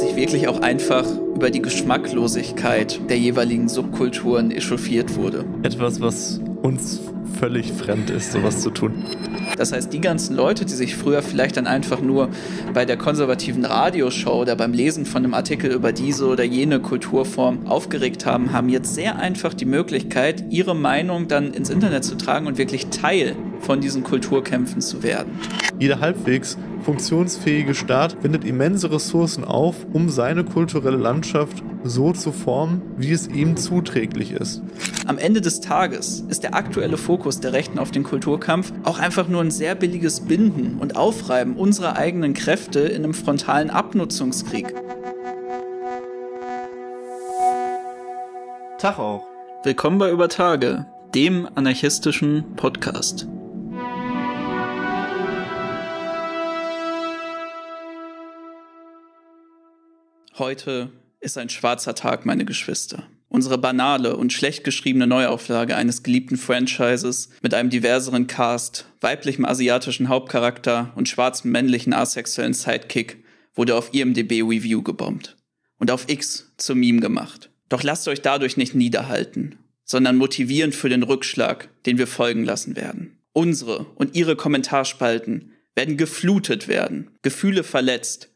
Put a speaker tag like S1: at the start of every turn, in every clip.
S1: sich wirklich auch einfach über die Geschmacklosigkeit der jeweiligen Subkulturen echauffiert wurde. Etwas, was uns völlig fremd ist, sowas zu tun. Das heißt, die ganzen Leute, die sich früher vielleicht dann einfach nur bei der konservativen Radioshow oder beim Lesen von einem Artikel über diese oder jene Kulturform aufgeregt haben, haben jetzt sehr einfach die Möglichkeit, ihre Meinung dann ins Internet zu tragen und wirklich Teil von diesen Kulturkämpfen zu werden. Jeder halbwegs funktionsfähige Staat wendet immense
S2: Ressourcen auf, um seine kulturelle Landschaft so zu formen, wie es ihm zuträglich
S1: ist. Am Ende des Tages ist der aktuelle Fokus der Rechten auf den Kulturkampf auch einfach nur ein sehr billiges Binden und Aufreiben unserer eigenen Kräfte in einem frontalen Abnutzungskrieg. Tag auch. Willkommen bei Über Tage, dem anarchistischen Podcast. Heute ist ein schwarzer Tag, meine Geschwister. Unsere banale und schlecht geschriebene Neuauflage eines geliebten Franchises mit einem diverseren Cast, weiblichem asiatischen Hauptcharakter und schwarzem männlichen asexuellen Sidekick wurde auf IMDb Review gebombt und auf X zum Meme gemacht. Doch lasst euch dadurch nicht niederhalten, sondern motivierend für den Rückschlag, den wir folgen lassen werden. Unsere und ihre Kommentarspalten werden geflutet werden, Gefühle verletzt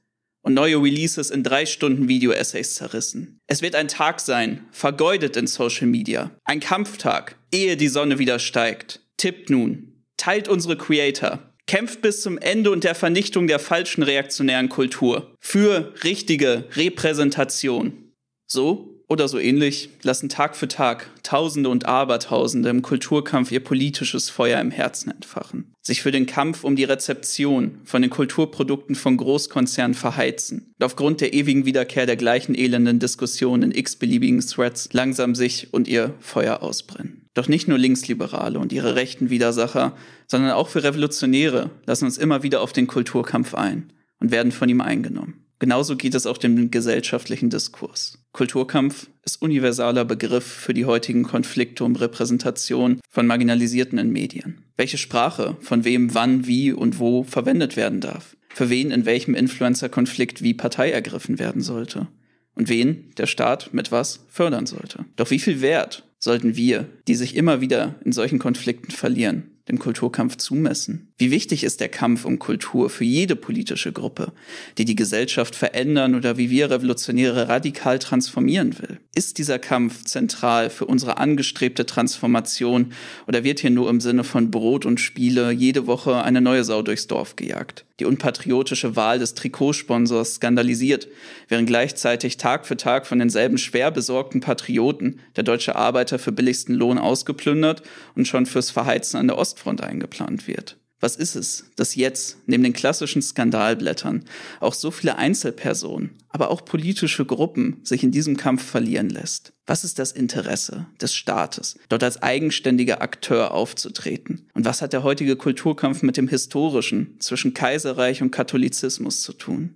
S1: und neue Releases in drei Stunden Video-Essays zerrissen. Es wird ein Tag sein, vergeudet in Social Media. Ein Kampftag, ehe die Sonne wieder steigt. Tippt nun, teilt unsere Creator. Kämpft bis zum Ende und der Vernichtung der falschen reaktionären Kultur. Für richtige Repräsentation. So oder so ähnlich lassen Tag für Tag Tausende und Abertausende im Kulturkampf ihr politisches Feuer im Herzen entfachen, sich für den Kampf um die Rezeption von den Kulturprodukten von Großkonzernen verheizen und aufgrund der ewigen Wiederkehr der gleichen elenden Diskussionen in x-beliebigen Threads langsam sich und ihr Feuer ausbrennen. Doch nicht nur Linksliberale und ihre rechten Widersacher, sondern auch für Revolutionäre lassen uns immer wieder auf den Kulturkampf ein und werden von ihm eingenommen. Genauso geht es auch dem gesellschaftlichen Diskurs. Kulturkampf ist universaler Begriff für die heutigen Konflikte um Repräsentation von Marginalisierten in Medien. Welche Sprache von wem wann, wie und wo verwendet werden darf. Für wen in welchem Influencer-Konflikt wie Partei ergriffen werden sollte. Und wen der Staat mit was fördern sollte. Doch wie viel Wert sollten wir, die sich immer wieder in solchen Konflikten verlieren, dem Kulturkampf zumessen? Wie wichtig ist der Kampf um Kultur für jede politische Gruppe, die die Gesellschaft verändern oder wie wir Revolutionäre radikal transformieren will? Ist dieser Kampf zentral für unsere angestrebte Transformation oder wird hier nur im Sinne von Brot und Spiele jede Woche eine neue Sau durchs Dorf gejagt? Die unpatriotische Wahl des Trikotsponsors skandalisiert, während gleichzeitig Tag für Tag von denselben schwer besorgten Patrioten der deutsche Arbeiter für billigsten Lohn ausgeplündert und schon fürs Verheizen an der Ostfront eingeplant wird. Was ist es, dass jetzt, neben den klassischen Skandalblättern, auch so viele Einzelpersonen, aber auch politische Gruppen sich in diesem Kampf verlieren lässt? Was ist das Interesse des Staates, dort als eigenständiger Akteur aufzutreten? Und was hat der heutige Kulturkampf mit dem historischen zwischen Kaiserreich und Katholizismus zu tun?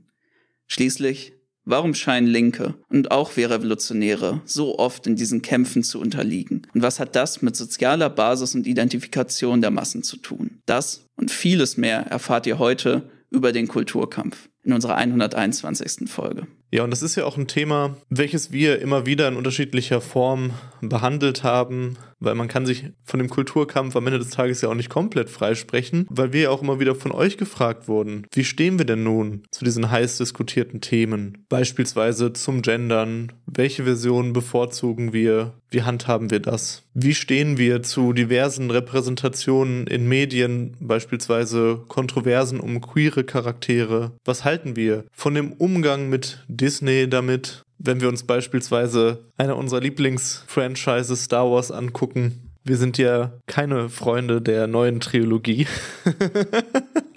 S1: Schließlich Warum scheinen Linke und auch wir Revolutionäre so oft in diesen Kämpfen zu unterliegen? Und was hat das mit sozialer Basis und Identifikation der Massen zu tun? Das und vieles mehr erfahrt ihr heute über den Kulturkampf in unserer 121. Folge.
S2: Ja, und das ist ja auch ein Thema, welches wir immer wieder in unterschiedlicher Form behandelt haben, weil man kann sich von dem Kulturkampf am Ende des Tages ja auch nicht komplett freisprechen, weil wir ja auch immer wieder von euch gefragt wurden, wie stehen wir denn nun zu diesen heiß diskutierten Themen, beispielsweise zum Gendern, welche Version bevorzugen wir, wie handhaben wir das, wie stehen wir zu diversen Repräsentationen in Medien, beispielsweise Kontroversen um queere Charaktere, was halten wir von dem Umgang mit Disney damit, wenn wir uns beispielsweise einer unserer Lieblingsfranchises Star Wars angucken. Wir sind ja keine Freunde der neuen Trilogie.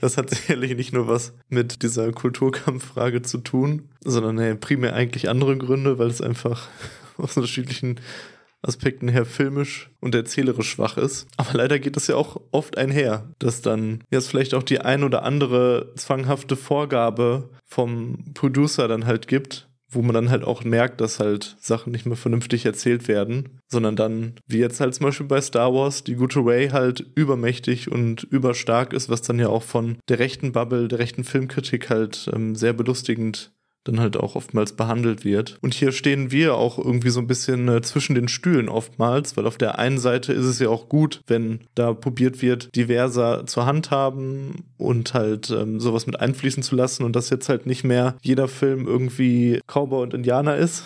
S2: das hat sicherlich nicht nur was mit dieser Kulturkampffrage zu tun, sondern hey, primär eigentlich andere Gründe, weil es einfach aus unterschiedlichen Aspekten her filmisch und erzählerisch schwach ist. Aber leider geht das ja auch oft einher, dass dann jetzt vielleicht auch die ein oder andere zwanghafte Vorgabe vom Producer dann halt gibt, wo man dann halt auch merkt, dass halt Sachen nicht mehr vernünftig erzählt werden, sondern dann, wie jetzt halt zum Beispiel bei Star Wars, die gute Ray halt übermächtig und überstark ist, was dann ja auch von der rechten Bubble, der rechten Filmkritik halt ähm, sehr belustigend dann halt auch oftmals behandelt wird. Und hier stehen wir auch irgendwie so ein bisschen äh, zwischen den Stühlen oftmals, weil auf der einen Seite ist es ja auch gut, wenn da probiert wird, diverser zu handhaben und halt ähm, sowas mit einfließen zu lassen und dass jetzt halt nicht mehr jeder Film irgendwie Cowboy und Indianer ist.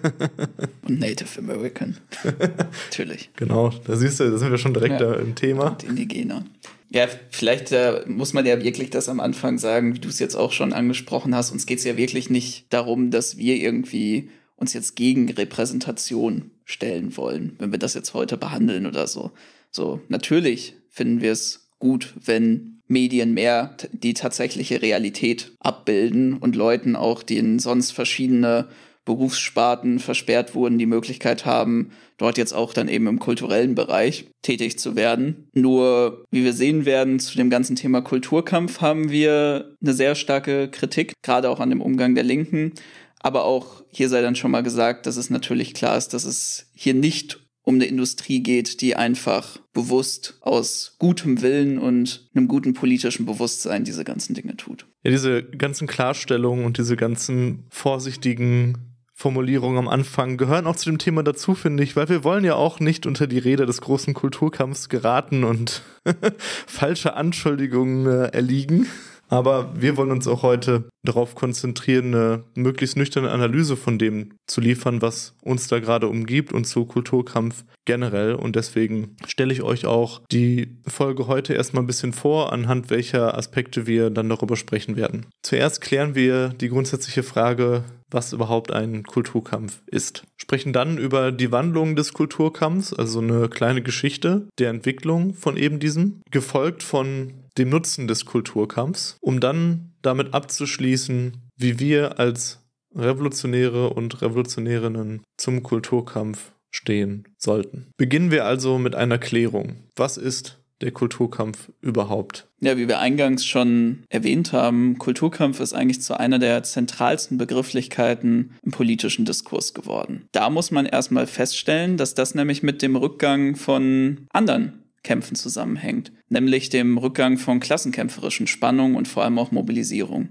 S1: Native American.
S2: Natürlich. Genau, da siehst du, da sind wir schon direkt ja. da im Thema. Und
S1: Indigener. Ja, vielleicht äh, muss man ja wirklich das am Anfang sagen, wie du es jetzt auch schon angesprochen hast. Uns geht es ja wirklich nicht darum, dass wir irgendwie uns jetzt gegen Repräsentation stellen wollen, wenn wir das jetzt heute behandeln oder so. So, natürlich finden wir es gut, wenn Medien mehr die tatsächliche Realität abbilden und Leuten auch, denen sonst verschiedene Berufssparten versperrt wurden, die Möglichkeit haben, dort jetzt auch dann eben im kulturellen Bereich tätig zu werden. Nur, wie wir sehen werden, zu dem ganzen Thema Kulturkampf haben wir eine sehr starke Kritik, gerade auch an dem Umgang der Linken. Aber auch hier sei dann schon mal gesagt, dass es natürlich klar ist, dass es hier nicht um eine Industrie geht, die einfach bewusst aus gutem Willen und einem guten politischen Bewusstsein diese ganzen Dinge tut.
S2: Ja, diese ganzen Klarstellungen und diese ganzen vorsichtigen Formulierungen am Anfang gehören auch zu dem Thema dazu, finde ich, weil wir wollen ja auch nicht unter die Räder des großen Kulturkampfs geraten und falsche Anschuldigungen äh, erliegen. Aber wir wollen uns auch heute darauf konzentrieren, eine möglichst nüchterne Analyse von dem zu liefern, was uns da gerade umgibt und zu Kulturkampf generell. Und deswegen stelle ich euch auch die Folge heute erstmal ein bisschen vor, anhand welcher Aspekte wir dann darüber sprechen werden. Zuerst klären wir die grundsätzliche Frage, was überhaupt ein Kulturkampf ist. Sprechen dann über die Wandlung des Kulturkampfs, also eine kleine Geschichte der Entwicklung von eben diesem, gefolgt von dem Nutzen des Kulturkampfs, um dann damit abzuschließen, wie wir als Revolutionäre und Revolutionärinnen zum Kulturkampf stehen sollten. Beginnen wir also mit einer Klärung. Was ist der Kulturkampf
S1: überhaupt? Ja, wie wir eingangs schon erwähnt haben, Kulturkampf ist eigentlich zu einer der zentralsten Begrifflichkeiten im politischen Diskurs geworden. Da muss man erstmal feststellen, dass das nämlich mit dem Rückgang von anderen Kämpfen zusammenhängt, nämlich dem Rückgang von klassenkämpferischen Spannungen und vor allem auch Mobilisierung.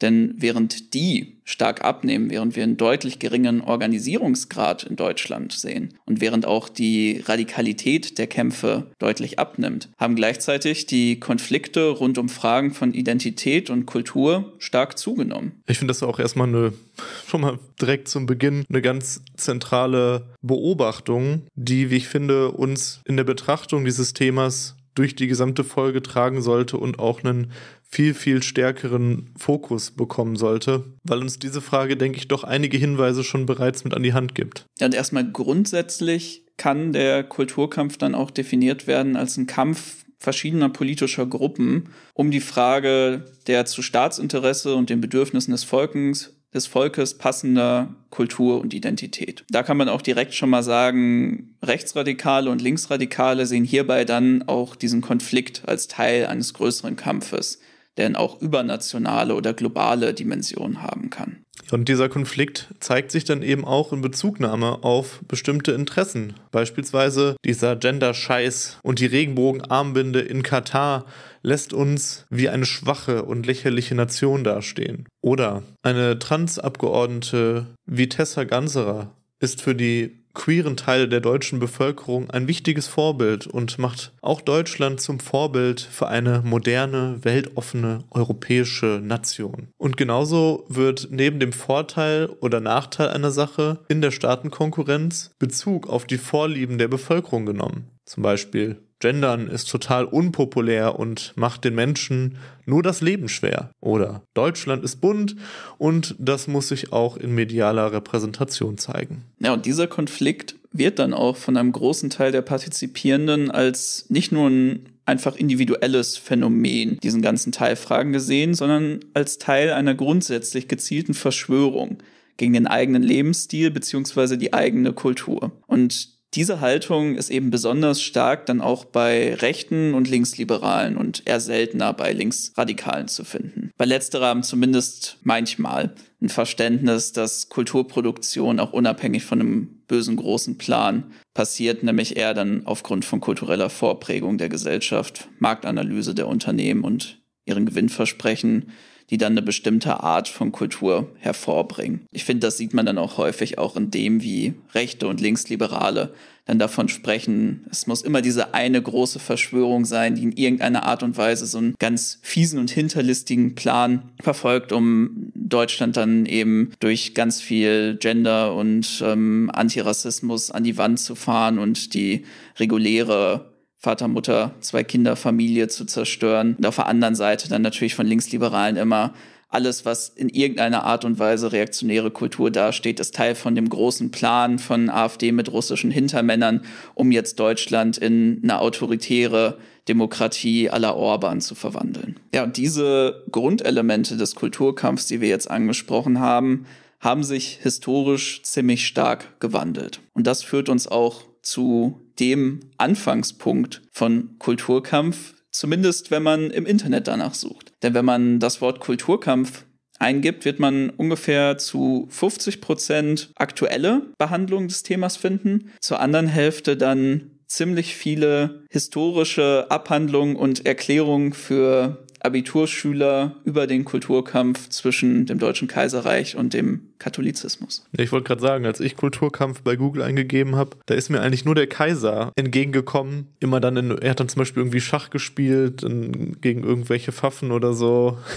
S1: Denn während die stark abnehmen, während wir einen deutlich geringen Organisierungsgrad in Deutschland sehen und während auch die Radikalität der Kämpfe deutlich abnimmt, haben gleichzeitig die Konflikte rund um Fragen von Identität und Kultur stark zugenommen.
S2: Ich finde das auch erstmal eine, schon mal direkt zum Beginn, eine ganz zentrale Beobachtung, die, wie ich finde, uns in der Betrachtung dieses Themas durch die gesamte Folge tragen sollte und auch einen viel, viel stärkeren Fokus bekommen sollte, weil
S1: uns diese Frage, denke ich, doch einige Hinweise schon bereits mit
S2: an die Hand gibt.
S1: Ja, und erstmal grundsätzlich kann der Kulturkampf dann auch definiert werden als ein Kampf verschiedener politischer Gruppen um die Frage der zu Staatsinteresse und den Bedürfnissen des Volkens des Volkes passender Kultur und Identität. Da kann man auch direkt schon mal sagen, Rechtsradikale und Linksradikale sehen hierbei dann auch diesen Konflikt als Teil eines größeren Kampfes denn auch übernationale oder globale Dimensionen haben kann.
S2: Und dieser Konflikt zeigt sich dann eben auch in Bezugnahme auf bestimmte Interessen. Beispielsweise dieser Gender-Scheiß und die Regenbogenarmbinde in Katar lässt uns wie eine schwache und lächerliche Nation dastehen. Oder eine Transabgeordnete wie Tessa Ganserer ist für die queeren Teile der deutschen Bevölkerung ein wichtiges Vorbild und macht auch Deutschland zum Vorbild für eine moderne, weltoffene europäische Nation. Und genauso wird neben dem Vorteil oder Nachteil einer Sache in der Staatenkonkurrenz Bezug auf die Vorlieben der Bevölkerung genommen. Zum Beispiel Gendern ist total unpopulär und macht den Menschen nur das Leben schwer. Oder Deutschland ist bunt und das muss sich auch in medialer Repräsentation zeigen.
S1: Ja, und dieser Konflikt wird dann auch von einem großen Teil der Partizipierenden als nicht nur ein einfach individuelles Phänomen, diesen ganzen Teilfragen gesehen, sondern als Teil einer grundsätzlich gezielten Verschwörung gegen den eigenen Lebensstil bzw. die eigene Kultur. Und diese Haltung ist eben besonders stark dann auch bei Rechten und Linksliberalen und eher seltener bei Linksradikalen zu finden. Bei letzterer haben zumindest manchmal ein Verständnis, dass Kulturproduktion auch unabhängig von einem bösen großen Plan passiert, nämlich eher dann aufgrund von kultureller Vorprägung der Gesellschaft, Marktanalyse der Unternehmen und ihren Gewinnversprechen die dann eine bestimmte Art von Kultur hervorbringen. Ich finde, das sieht man dann auch häufig auch in dem, wie Rechte und Linksliberale dann davon sprechen, es muss immer diese eine große Verschwörung sein, die in irgendeiner Art und Weise so einen ganz fiesen und hinterlistigen Plan verfolgt, um Deutschland dann eben durch ganz viel Gender und ähm, Antirassismus an die Wand zu fahren und die reguläre Vater, Mutter, zwei Kinder, Familie zu zerstören. Und auf der anderen Seite dann natürlich von Linksliberalen immer alles, was in irgendeiner Art und Weise reaktionäre Kultur dasteht, ist Teil von dem großen Plan von AfD mit russischen Hintermännern, um jetzt Deutschland in eine autoritäre Demokratie aller Orban zu verwandeln. Ja, und diese Grundelemente des Kulturkampfs, die wir jetzt angesprochen haben, haben sich historisch ziemlich stark gewandelt. Und das führt uns auch zu dem Anfangspunkt von Kulturkampf, zumindest wenn man im Internet danach sucht. Denn wenn man das Wort Kulturkampf eingibt, wird man ungefähr zu 50 Prozent aktuelle Behandlungen des Themas finden, zur anderen Hälfte dann ziemlich viele historische Abhandlungen und Erklärungen für Abiturschüler über den Kulturkampf zwischen dem Deutschen Kaiserreich und dem Katholizismus.
S2: Ich wollte gerade sagen, als ich Kulturkampf bei Google eingegeben habe, da ist mir eigentlich nur der Kaiser entgegengekommen. Immer dann, in, er hat dann zum Beispiel irgendwie Schach gespielt gegen irgendwelche Pfaffen oder so.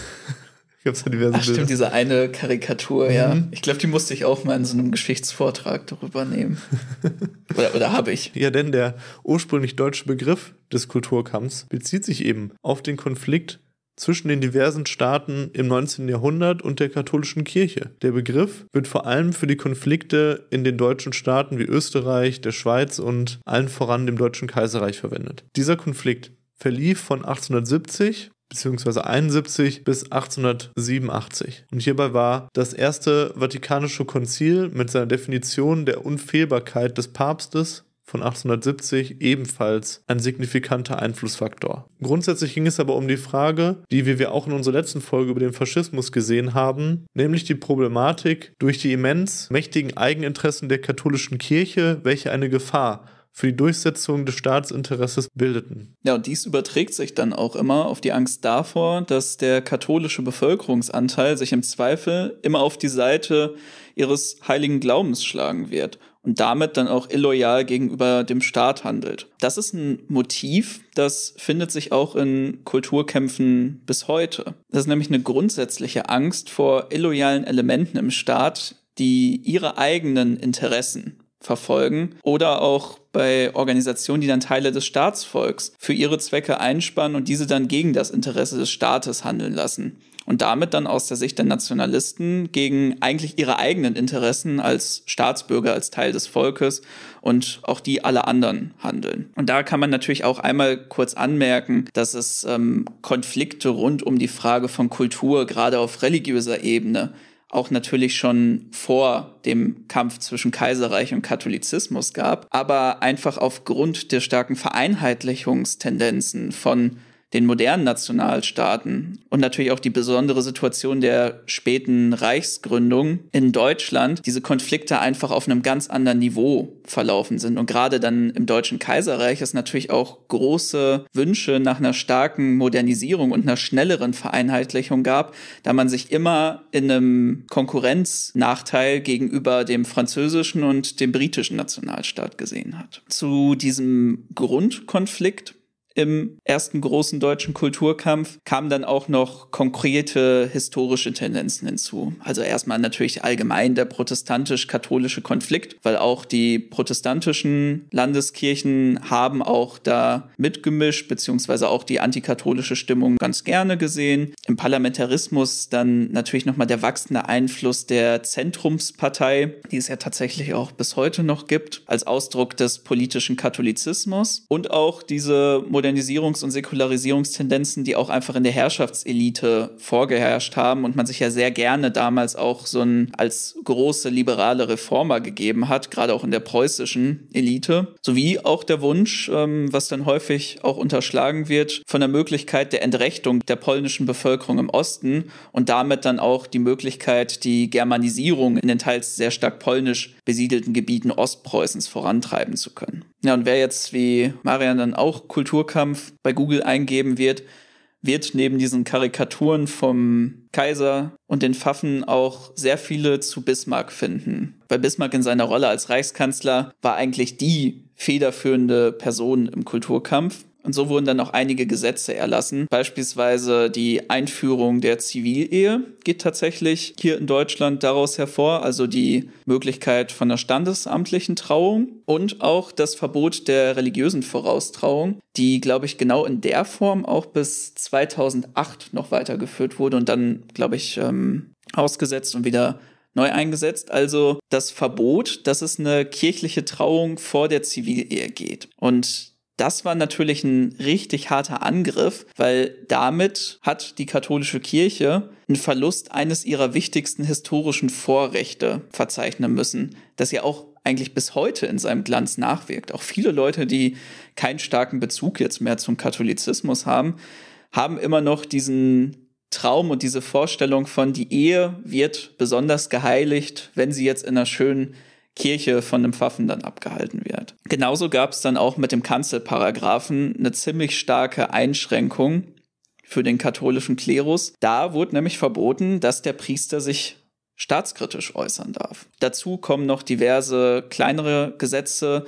S2: Ich es da diverse Ach, Bilder. stimmt,
S1: diese eine Karikatur, mhm. ja. Ich glaube, die musste ich auch mal in so einem Geschichtsvortrag darüber nehmen. oder,
S2: oder habe ich. Ja, denn der ursprünglich deutsche Begriff des Kulturkampfs bezieht sich eben auf den Konflikt zwischen den diversen Staaten im 19. Jahrhundert und der katholischen Kirche. Der Begriff wird vor allem für die Konflikte in den deutschen Staaten wie Österreich, der Schweiz und allen voran dem Deutschen Kaiserreich verwendet. Dieser Konflikt verlief von 1870 bzw. 71 bis 1887. Und hierbei war das erste Vatikanische Konzil mit seiner Definition der Unfehlbarkeit des Papstes von 1870 ebenfalls ein signifikanter Einflussfaktor. Grundsätzlich ging es aber um die Frage, die wir auch in unserer letzten Folge über den Faschismus gesehen haben, nämlich die Problematik durch die immens mächtigen Eigeninteressen der katholischen Kirche, welche eine Gefahr für die Durchsetzung des Staatsinteresses bildeten.
S1: Ja, und dies überträgt sich dann auch immer auf die Angst davor, dass der katholische Bevölkerungsanteil sich im Zweifel immer auf die Seite ihres heiligen Glaubens schlagen wird und damit dann auch illoyal gegenüber dem Staat handelt. Das ist ein Motiv, das findet sich auch in Kulturkämpfen bis heute. Das ist nämlich eine grundsätzliche Angst vor illoyalen Elementen im Staat, die ihre eigenen Interessen verfolgen oder auch bei Organisationen, die dann Teile des Staatsvolks für ihre Zwecke einspannen und diese dann gegen das Interesse des Staates handeln lassen und damit dann aus der Sicht der Nationalisten gegen eigentlich ihre eigenen Interessen als Staatsbürger, als Teil des Volkes und auch die aller anderen handeln. Und da kann man natürlich auch einmal kurz anmerken, dass es ähm, Konflikte rund um die Frage von Kultur, gerade auf religiöser Ebene, auch natürlich schon vor dem Kampf zwischen Kaiserreich und Katholizismus gab, aber einfach aufgrund der starken Vereinheitlichungstendenzen von den modernen Nationalstaaten und natürlich auch die besondere Situation der späten Reichsgründung in Deutschland diese Konflikte einfach auf einem ganz anderen Niveau verlaufen sind. Und gerade dann im Deutschen Kaiserreich ist natürlich auch große Wünsche nach einer starken Modernisierung und einer schnelleren Vereinheitlichung gab, da man sich immer in einem Konkurrenznachteil gegenüber dem französischen und dem britischen Nationalstaat gesehen hat. Zu diesem Grundkonflikt im ersten großen deutschen Kulturkampf kamen dann auch noch konkrete historische Tendenzen hinzu. Also erstmal natürlich allgemein der protestantisch-katholische Konflikt, weil auch die protestantischen Landeskirchen haben auch da mitgemischt, beziehungsweise auch die antikatholische Stimmung ganz gerne gesehen. Im Parlamentarismus dann natürlich nochmal der wachsende Einfluss der Zentrumspartei, die es ja tatsächlich auch bis heute noch gibt, als Ausdruck des politischen Katholizismus und auch diese Modernisierungs- und Säkularisierungstendenzen, die auch einfach in der Herrschaftselite vorgeherrscht haben und man sich ja sehr gerne damals auch so ein als große liberale Reformer gegeben hat, gerade auch in der preußischen Elite, sowie auch der Wunsch, ähm, was dann häufig auch unterschlagen wird, von der Möglichkeit der Entrechtung der polnischen Bevölkerung im Osten und damit dann auch die Möglichkeit, die Germanisierung in den teils sehr stark polnisch besiedelten Gebieten Ostpreußens vorantreiben zu können. Ja, und wer jetzt wie Marian dann auch Kultur Wahlkampf bei Google eingeben wird, wird neben diesen Karikaturen vom Kaiser und den Pfaffen auch sehr viele zu Bismarck finden. Weil Bismarck in seiner Rolle als Reichskanzler war eigentlich die federführende Person im Kulturkampf. Und so wurden dann auch einige Gesetze erlassen. Beispielsweise die Einführung der Zivilehe geht tatsächlich hier in Deutschland daraus hervor, also die Möglichkeit von einer standesamtlichen Trauung und auch das Verbot der religiösen Voraustrauung, die, glaube ich, genau in der Form auch bis 2008 noch weitergeführt wurde und dann, glaube ich, ähm, ausgesetzt und wieder neu eingesetzt, also das Verbot, dass es eine kirchliche Trauung vor der Zivilehe geht. Und das war natürlich ein richtig harter Angriff, weil damit hat die katholische Kirche einen Verlust eines ihrer wichtigsten historischen Vorrechte verzeichnen müssen, das ja auch eigentlich bis heute in seinem Glanz nachwirkt. Auch viele Leute, die keinen starken Bezug jetzt mehr zum Katholizismus haben, haben immer noch diesen Traum und diese Vorstellung von, die Ehe wird besonders geheiligt, wenn sie jetzt in einer schönen Kirche von einem Pfaffen dann abgehalten wird. Genauso gab es dann auch mit dem Kanzelparagraphen eine ziemlich starke Einschränkung für den katholischen Klerus. Da wurde nämlich verboten, dass der Priester sich staatskritisch äußern darf. Dazu kommen noch diverse kleinere Gesetze,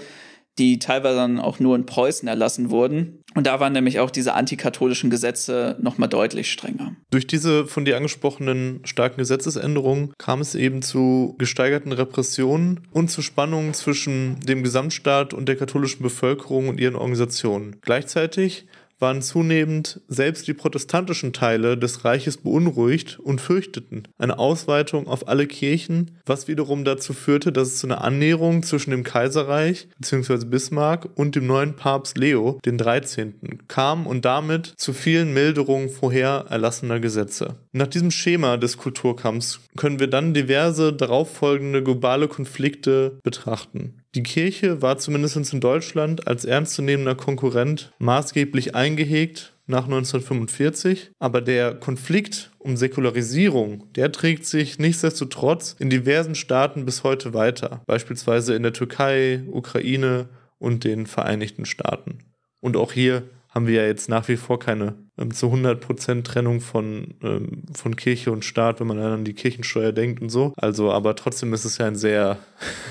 S1: die teilweise dann auch nur in Preußen erlassen wurden, und da waren nämlich auch diese antikatholischen Gesetze nochmal deutlich strenger.
S2: Durch diese von dir angesprochenen starken Gesetzesänderungen kam es eben zu gesteigerten Repressionen und zu Spannungen zwischen dem Gesamtstaat und der katholischen Bevölkerung und ihren Organisationen. Gleichzeitig waren zunehmend selbst die protestantischen Teile des Reiches beunruhigt und fürchteten eine Ausweitung auf alle Kirchen, was wiederum dazu führte, dass es zu einer Annäherung zwischen dem Kaiserreich bzw. Bismarck und dem neuen Papst Leo den 13. kam und damit zu vielen Milderungen vorher erlassener Gesetze. Nach diesem Schema des Kulturkampfs können wir dann diverse darauffolgende globale Konflikte betrachten. Die Kirche war zumindest in Deutschland als ernstzunehmender Konkurrent maßgeblich eingehegt nach 1945, aber der Konflikt um Säkularisierung, der trägt sich nichtsdestotrotz in diversen Staaten bis heute weiter, beispielsweise in der Türkei, Ukraine und den Vereinigten Staaten. Und auch hier haben wir ja jetzt nach wie vor keine ähm, zu 100% Trennung von, ähm, von Kirche und Staat, wenn man dann an die Kirchensteuer denkt und so. Also, aber trotzdem ist es ja ein sehr,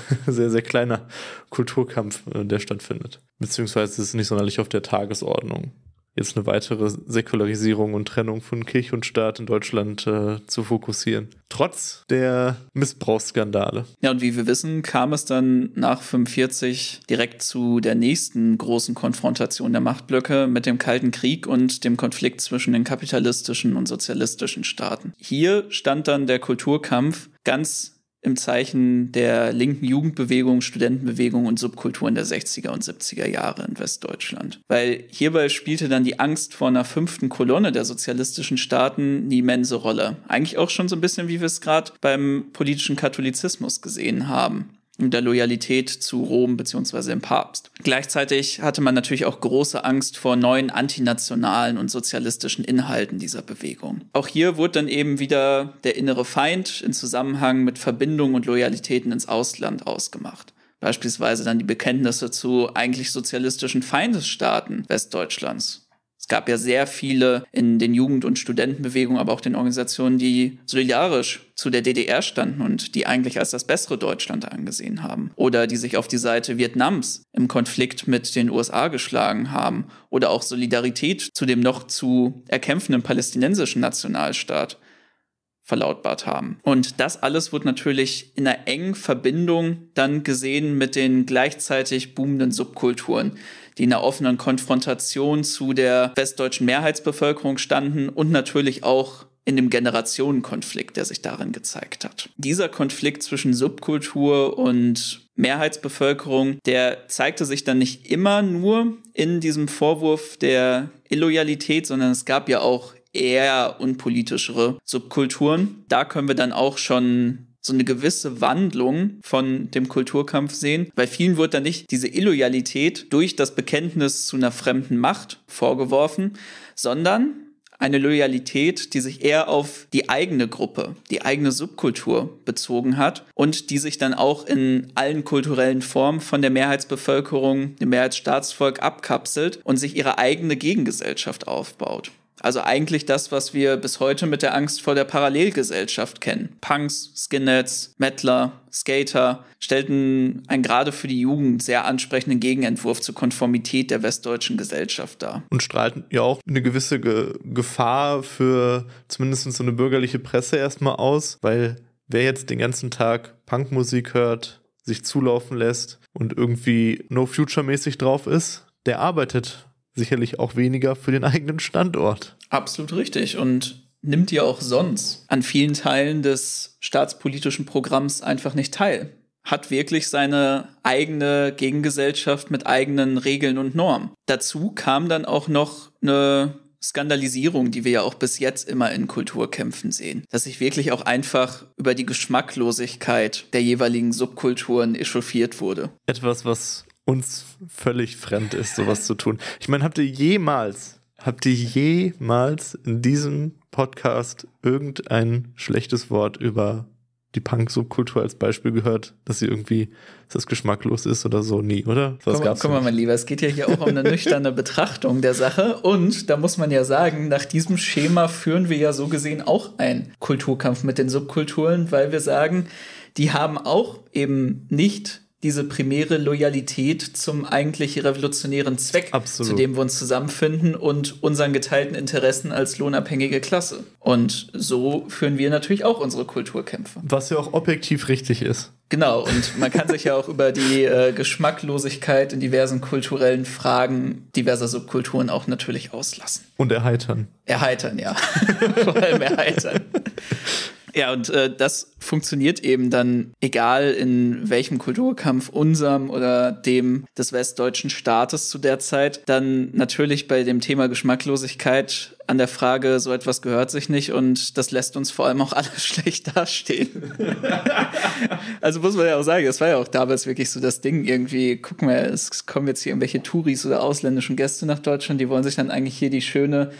S2: sehr, sehr kleiner Kulturkampf, äh, der stattfindet. Beziehungsweise ist es nicht sonderlich auf der Tagesordnung jetzt eine weitere Säkularisierung und Trennung von Kirche und Staat in Deutschland äh, zu fokussieren. Trotz der Missbrauchsskandale.
S1: Ja, und wie wir wissen, kam es dann nach 45 direkt zu der nächsten großen Konfrontation der Machtblöcke mit dem Kalten Krieg und dem Konflikt zwischen den kapitalistischen und sozialistischen Staaten. Hier stand dann der Kulturkampf ganz im Zeichen der linken Jugendbewegung, Studentenbewegung und Subkulturen der 60er und 70er Jahre in Westdeutschland. Weil hierbei spielte dann die Angst vor einer fünften Kolonne der sozialistischen Staaten eine immense Rolle. Eigentlich auch schon so ein bisschen, wie wir es gerade beim politischen Katholizismus gesehen haben der Loyalität zu Rom beziehungsweise dem Papst. Gleichzeitig hatte man natürlich auch große Angst vor neuen antinationalen und sozialistischen Inhalten dieser Bewegung. Auch hier wurde dann eben wieder der innere Feind in Zusammenhang mit Verbindungen und Loyalitäten ins Ausland ausgemacht beispielsweise dann die Bekenntnisse zu eigentlich sozialistischen Feindesstaaten Westdeutschlands. Es gab ja sehr viele in den Jugend- und Studentenbewegungen, aber auch den Organisationen, die solidarisch zu der DDR standen und die eigentlich als das bessere Deutschland angesehen haben. Oder die sich auf die Seite Vietnams im Konflikt mit den USA geschlagen haben. Oder auch Solidarität zu dem noch zu erkämpfenden palästinensischen Nationalstaat verlautbart haben. Und das alles wird natürlich in einer engen Verbindung dann gesehen mit den gleichzeitig boomenden Subkulturen, die in der offenen Konfrontation zu der westdeutschen Mehrheitsbevölkerung standen und natürlich auch in dem Generationenkonflikt, der sich darin gezeigt hat. Dieser Konflikt zwischen Subkultur und Mehrheitsbevölkerung, der zeigte sich dann nicht immer nur in diesem Vorwurf der Illoyalität, sondern es gab ja auch eher unpolitischere Subkulturen. Da können wir dann auch schon so eine gewisse Wandlung von dem Kulturkampf sehen. Bei vielen wird da nicht diese Illoyalität durch das Bekenntnis zu einer fremden Macht vorgeworfen, sondern eine Loyalität, die sich eher auf die eigene Gruppe, die eigene Subkultur bezogen hat und die sich dann auch in allen kulturellen Formen von der Mehrheitsbevölkerung, dem Mehrheitsstaatsvolk abkapselt und sich ihre eigene Gegengesellschaft aufbaut. Also eigentlich das, was wir bis heute mit der Angst vor der Parallelgesellschaft kennen. Punks, Skinheads, Mettler, Skater stellten einen gerade für die Jugend sehr ansprechenden Gegenentwurf zur Konformität der westdeutschen Gesellschaft dar.
S2: Und strahlten ja auch eine gewisse Ge Gefahr für zumindest so eine bürgerliche Presse erstmal aus, weil wer jetzt den ganzen Tag Punkmusik hört, sich zulaufen lässt und irgendwie No Future mäßig drauf ist, der arbeitet sicherlich auch weniger für den eigenen Standort.
S1: Absolut richtig. Und nimmt ja auch sonst an vielen Teilen des staatspolitischen Programms einfach nicht teil. Hat wirklich seine eigene Gegengesellschaft mit eigenen Regeln und Normen. Dazu kam dann auch noch eine Skandalisierung, die wir ja auch bis jetzt immer in Kulturkämpfen sehen. Dass sich wirklich auch einfach über die Geschmacklosigkeit der jeweiligen Subkulturen echauffiert wurde.
S2: Etwas, was uns völlig fremd ist, sowas zu tun. Ich meine, habt ihr jemals, habt ihr jemals in diesem Podcast irgendein schlechtes Wort über die Punk-Subkultur als Beispiel gehört, dass sie irgendwie, dass das geschmacklos ist oder so, nie, oder? Das komm,
S1: komm mal, mein Lieber, es geht ja hier auch um eine nüchterne Betrachtung der Sache und da muss man ja sagen, nach diesem Schema führen wir ja so gesehen auch einen Kulturkampf mit den Subkulturen, weil wir sagen, die haben auch eben nicht diese primäre Loyalität zum eigentlich revolutionären Zweck, Absolut. zu dem wir uns zusammenfinden und unseren geteilten Interessen als lohnabhängige Klasse. Und so führen wir natürlich auch unsere Kulturkämpfe. Was ja auch
S2: objektiv richtig ist.
S1: Genau, und man kann sich ja auch über die äh, Geschmacklosigkeit in diversen kulturellen Fragen diverser Subkulturen auch natürlich auslassen. Und erheitern. Erheitern, ja. Vor allem erheitern. Ja, und äh, das funktioniert eben dann, egal in welchem Kulturkampf unserem oder dem des westdeutschen Staates zu der Zeit, dann natürlich bei dem Thema Geschmacklosigkeit an der Frage, so etwas gehört sich nicht und das lässt uns vor allem auch alles schlecht dastehen. also muss man ja auch sagen, das war ja auch damals wirklich so das Ding, irgendwie, guck mal, es kommen jetzt hier irgendwelche Touris oder ausländischen Gäste nach Deutschland, die wollen sich dann eigentlich hier die schöne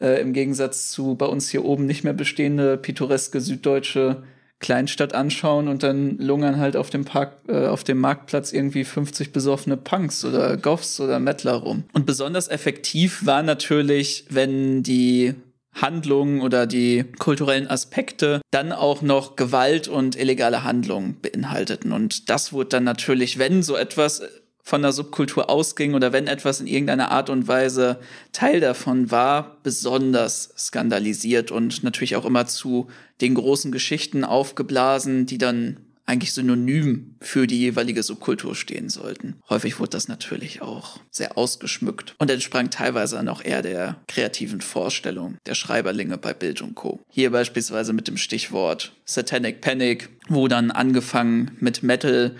S1: äh, im Gegensatz zu bei uns hier oben nicht mehr bestehende pittoreske süddeutsche Kleinstadt anschauen und dann lungern halt auf dem Park, äh, auf dem Marktplatz irgendwie 50 besoffene Punks oder Goffs oder Mettler rum. Und besonders effektiv war natürlich, wenn die Handlungen oder die kulturellen Aspekte dann auch noch Gewalt und illegale Handlungen beinhalteten. Und das wurde dann natürlich, wenn so etwas von der Subkultur ausging oder wenn etwas in irgendeiner Art und Weise Teil davon war, besonders skandalisiert und natürlich auch immer zu den großen Geschichten aufgeblasen, die dann eigentlich synonym für die jeweilige Subkultur stehen sollten. Häufig wurde das natürlich auch sehr ausgeschmückt und entsprang teilweise noch eher der kreativen Vorstellung der Schreiberlinge bei Bild und Co. Hier beispielsweise mit dem Stichwort Satanic Panic, wo dann angefangen mit Metal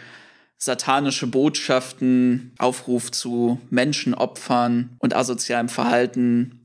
S1: satanische Botschaften, Aufruf zu Menschenopfern und asozialem Verhalten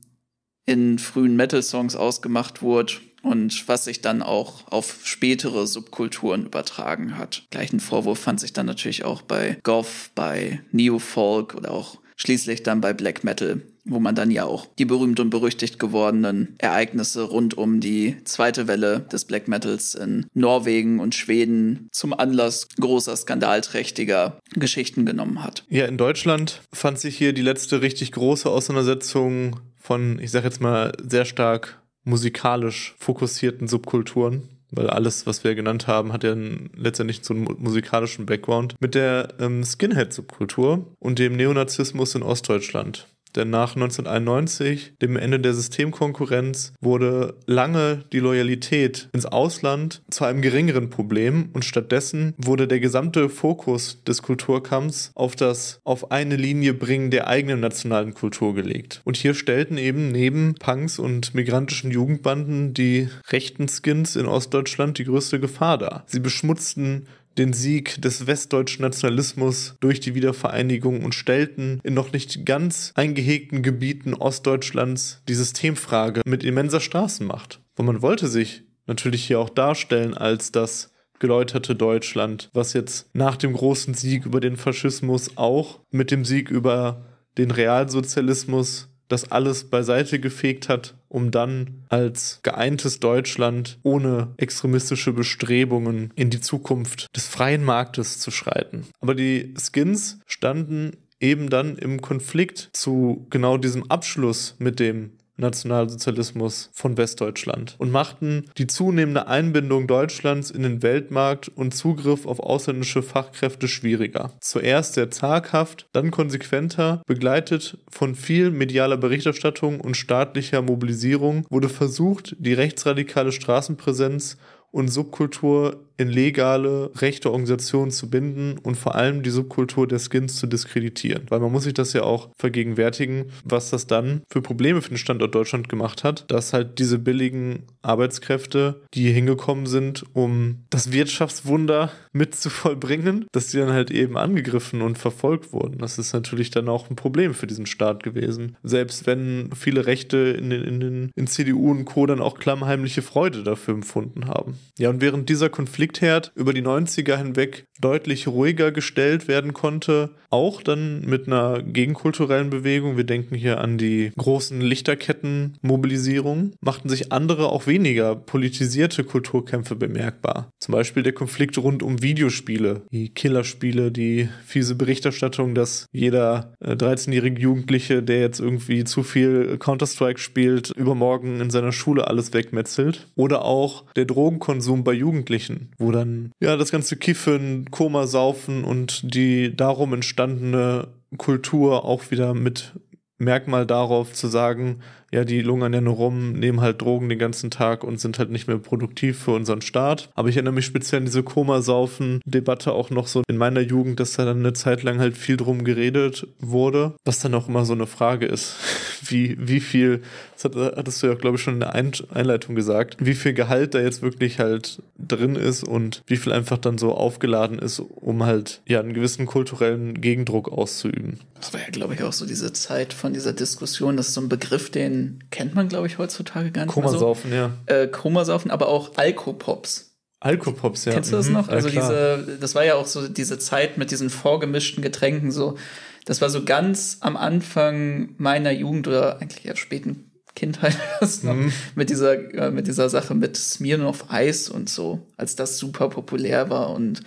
S1: in frühen Metal-Songs ausgemacht wurde und was sich dann auch auf spätere Subkulturen übertragen hat. Gleichen Vorwurf fand sich dann natürlich auch bei Goff, bei Neo-Folk oder auch schließlich dann bei Black Metal, wo man dann ja auch die berühmt und berüchtigt gewordenen Ereignisse rund um die zweite Welle des Black Metals in Norwegen und Schweden zum Anlass großer skandalträchtiger Geschichten genommen hat.
S2: Ja, in Deutschland fand sich hier die letzte richtig große Auseinandersetzung von, ich sag jetzt mal, sehr stark musikalisch fokussierten Subkulturen weil alles, was wir genannt haben, hat ja letztendlich so einen musikalischen Background, mit der ähm, Skinhead-Subkultur und dem Neonazismus in Ostdeutschland. Denn nach 1991, dem Ende der Systemkonkurrenz, wurde lange die Loyalität ins Ausland zu einem geringeren Problem und stattdessen wurde der gesamte Fokus des Kulturkampfs auf das auf eine Linie bringen der eigenen nationalen Kultur gelegt. Und hier stellten eben neben Punks und migrantischen Jugendbanden die rechten Skins in Ostdeutschland die größte Gefahr dar. Sie beschmutzten den Sieg des westdeutschen Nationalismus durch die Wiedervereinigung und stellten in noch nicht ganz eingehegten Gebieten Ostdeutschlands die Systemfrage mit immenser Straßenmacht. Und man wollte sich natürlich hier auch darstellen als das geläuterte Deutschland, was jetzt nach dem großen Sieg über den Faschismus auch mit dem Sieg über den Realsozialismus das alles beiseite gefegt hat, um dann als geeintes Deutschland ohne extremistische Bestrebungen in die Zukunft des freien Marktes zu schreiten. Aber die Skins standen eben dann im Konflikt zu genau diesem Abschluss mit dem Nationalsozialismus von Westdeutschland und machten die zunehmende Einbindung Deutschlands in den Weltmarkt und Zugriff auf ausländische Fachkräfte schwieriger. Zuerst sehr zaghaft, dann konsequenter, begleitet von viel medialer Berichterstattung und staatlicher Mobilisierung, wurde versucht, die rechtsradikale Straßenpräsenz und Subkultur in legale, rechte Organisationen zu binden und vor allem die Subkultur der Skins zu diskreditieren. Weil man muss sich das ja auch vergegenwärtigen, was das dann für Probleme für den Standort Deutschland gemacht hat, dass halt diese billigen Arbeitskräfte, die hingekommen sind, um das Wirtschaftswunder mit zu vollbringen, dass die dann halt eben angegriffen und verfolgt wurden. Das ist natürlich dann auch ein Problem für diesen Staat gewesen. Selbst wenn viele Rechte in den, in den in CDU und Co. dann auch klammheimliche Freude dafür empfunden haben. Ja, und während dieser Konflikt Konfliktherd über die 90er hinweg deutlich ruhiger gestellt werden konnte. Auch dann mit einer gegenkulturellen Bewegung. Wir denken hier an die großen Lichterketten-Mobilisierung. Machten sich andere, auch weniger politisierte Kulturkämpfe bemerkbar. Zum Beispiel der Konflikt rund um Videospiele. Die Killerspiele, die fiese Berichterstattung, dass jeder 13-jährige äh, Jugendliche, der jetzt irgendwie zu viel Counter-Strike spielt, übermorgen in seiner Schule alles wegmetzelt. Oder auch der Drogenkonsum bei Jugendlichen wo dann ja das ganze Kiffen, Koma, Saufen und die darum entstandene Kultur auch wieder mit Merkmal darauf zu sagen, ja, die lungern ja nur rum, nehmen halt Drogen den ganzen Tag und sind halt nicht mehr produktiv für unseren Staat. Aber ich erinnere mich speziell an diese Komasaufen-Debatte auch noch so in meiner Jugend, dass da dann eine Zeit lang halt viel drum geredet wurde, was dann auch immer so eine Frage ist. Wie, wie viel, das hattest du ja, glaube ich, schon in der Einleitung gesagt, wie viel Gehalt da jetzt wirklich halt drin ist und wie viel einfach dann so aufgeladen ist, um halt ja einen gewissen kulturellen Gegendruck auszuüben.
S1: Das war ja, glaube ich, auch so diese Zeit von dieser Diskussion, dass so ein Begriff, den kennt man, glaube ich, heutzutage gar nicht Komasaufen, mehr so. ja. Äh, Komasaufen, aber auch Alkopops.
S2: Alkopops, ja. Kennst du das mhm. noch? Also ja,
S1: diese, das war ja auch so diese Zeit mit diesen vorgemischten Getränken so. Das war so ganz am Anfang meiner Jugend oder eigentlich ja späten Kindheit halt erst noch, mhm. mit dieser, äh, mit dieser Sache mit Smirnoff Eis und so, als das super populär war und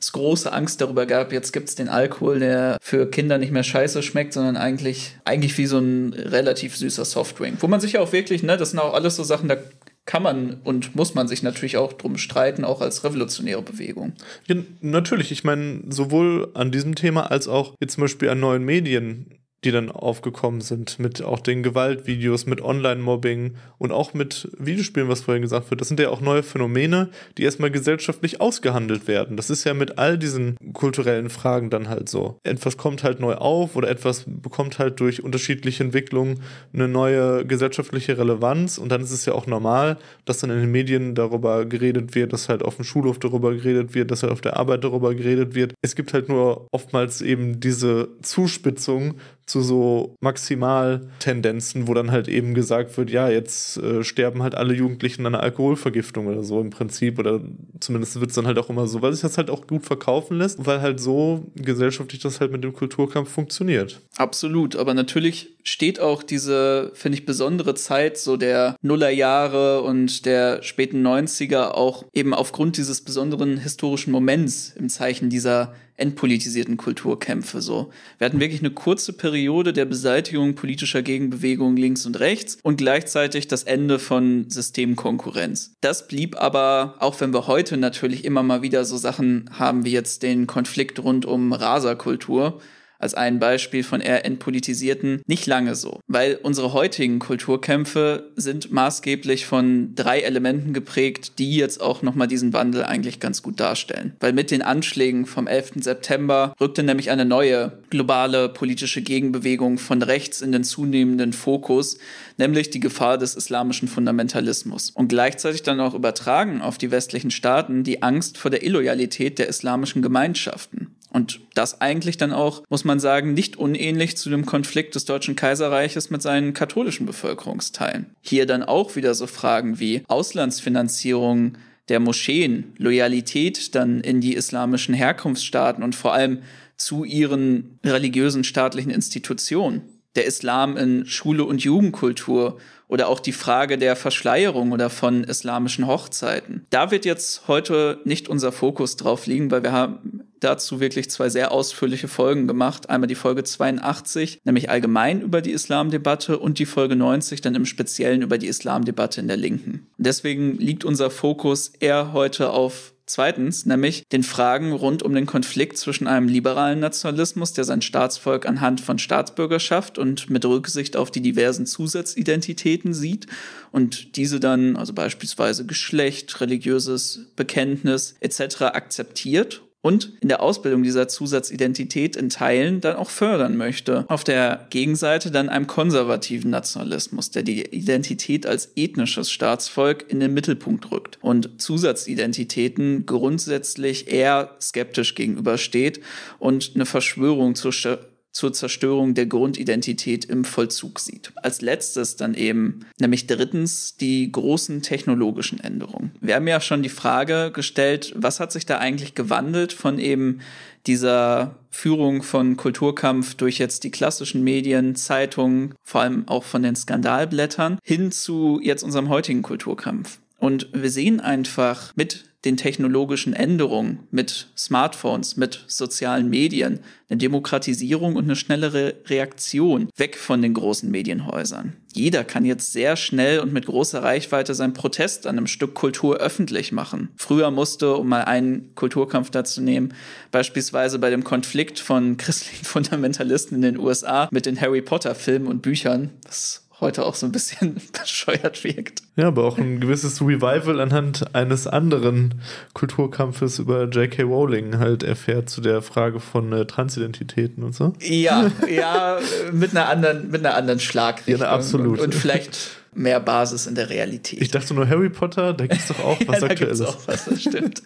S1: es große Angst darüber gab, jetzt gibt es den Alkohol, der für Kinder nicht mehr scheiße schmeckt, sondern eigentlich, eigentlich wie so ein relativ süßer Softdrink. Wo man sich ja auch wirklich, ne, das sind auch alles so Sachen, da kann man und muss man sich natürlich auch drum streiten, auch als revolutionäre Bewegung.
S2: Ja, natürlich. Ich meine, sowohl an diesem Thema als auch jetzt zum Beispiel an neuen Medien die dann aufgekommen sind mit auch den Gewaltvideos, mit Online-Mobbing und auch mit Videospielen, was vorhin gesagt wird. Das sind ja auch neue Phänomene, die erstmal gesellschaftlich ausgehandelt werden. Das ist ja mit all diesen kulturellen Fragen dann halt so. Etwas kommt halt neu auf oder etwas bekommt halt durch unterschiedliche Entwicklungen eine neue gesellschaftliche Relevanz und dann ist es ja auch normal, dass dann in den Medien darüber geredet wird, dass halt auf dem Schulhof darüber geredet wird, dass halt auf der Arbeit darüber geredet wird. Es gibt halt nur oftmals eben diese Zuspitzung zu so Maximaltendenzen, wo dann halt eben gesagt wird, ja, jetzt äh, sterben halt alle Jugendlichen an einer Alkoholvergiftung oder so im Prinzip. Oder zumindest wird es dann halt auch immer so, weil sich das halt auch gut verkaufen lässt, weil halt so gesellschaftlich das halt mit dem Kulturkampf funktioniert.
S1: Absolut, aber natürlich steht auch diese, finde ich, besondere Zeit so der Nullerjahre und der späten 90er auch eben aufgrund dieses besonderen historischen Moments im Zeichen dieser entpolitisierten Kulturkämpfe so. Wir hatten wirklich eine kurze Periode der Beseitigung politischer Gegenbewegungen links und rechts und gleichzeitig das Ende von Systemkonkurrenz. Das blieb aber, auch wenn wir heute natürlich immer mal wieder so Sachen haben wie jetzt den Konflikt rund um Raserkultur, als ein Beispiel von eher entpolitisierten, nicht lange so. Weil unsere heutigen Kulturkämpfe sind maßgeblich von drei Elementen geprägt, die jetzt auch nochmal diesen Wandel eigentlich ganz gut darstellen. Weil mit den Anschlägen vom 11. September rückte nämlich eine neue globale politische Gegenbewegung von rechts in den zunehmenden Fokus, nämlich die Gefahr des islamischen Fundamentalismus. Und gleichzeitig dann auch übertragen auf die westlichen Staaten die Angst vor der Illoyalität der islamischen Gemeinschaften. Und das eigentlich dann auch, muss man sagen, nicht unähnlich zu dem Konflikt des Deutschen Kaiserreiches mit seinen katholischen Bevölkerungsteilen. Hier dann auch wieder so Fragen wie Auslandsfinanzierung der Moscheen, Loyalität dann in die islamischen Herkunftsstaaten und vor allem zu ihren religiösen staatlichen Institutionen. Der Islam in Schule und Jugendkultur oder auch die Frage der Verschleierung oder von islamischen Hochzeiten. Da wird jetzt heute nicht unser Fokus drauf liegen, weil wir haben dazu wirklich zwei sehr ausführliche Folgen gemacht. Einmal die Folge 82, nämlich allgemein über die Islamdebatte und die Folge 90 dann im Speziellen über die Islamdebatte in der Linken. Deswegen liegt unser Fokus eher heute auf Zweitens, nämlich den Fragen rund um den Konflikt zwischen einem liberalen Nationalismus, der sein Staatsvolk anhand von Staatsbürgerschaft und mit Rücksicht auf die diversen Zusatzidentitäten sieht und diese dann, also beispielsweise Geschlecht, religiöses Bekenntnis etc. akzeptiert und in der Ausbildung dieser Zusatzidentität in Teilen dann auch fördern möchte. Auf der Gegenseite dann einem konservativen Nationalismus, der die Identität als ethnisches Staatsvolk in den Mittelpunkt rückt und Zusatzidentitäten grundsätzlich eher skeptisch gegenübersteht und eine Verschwörung zur zur Zerstörung der Grundidentität im Vollzug sieht. Als letztes dann eben, nämlich drittens, die großen technologischen Änderungen. Wir haben ja schon die Frage gestellt, was hat sich da eigentlich gewandelt von eben dieser Führung von Kulturkampf durch jetzt die klassischen Medien, Zeitungen, vor allem auch von den Skandalblättern, hin zu jetzt unserem heutigen Kulturkampf. Und wir sehen einfach mit den technologischen Änderungen mit Smartphones, mit sozialen Medien, eine Demokratisierung und eine schnellere Reaktion weg von den großen Medienhäusern. Jeder kann jetzt sehr schnell und mit großer Reichweite seinen Protest an einem Stück Kultur öffentlich machen. Früher musste, um mal einen Kulturkampf dazu nehmen, beispielsweise bei dem Konflikt von christlichen Fundamentalisten in den USA mit den Harry Potter Filmen und Büchern, das heute auch so ein bisschen bescheuert wirkt.
S2: Ja, aber auch ein gewisses Revival anhand eines anderen Kulturkampfes über J.K. Rowling halt erfährt zu der Frage von äh, Transidentitäten und so.
S1: Ja, ja, äh, mit einer anderen, mit einer anderen Schlagrichtung. Ja, absolut. Und, und, vielleicht mehr Basis in der Realität.
S2: Ich dachte nur Harry Potter, da gibt es doch auch was ja, da Aktuelles. Gibt's auch was,
S1: das stimmt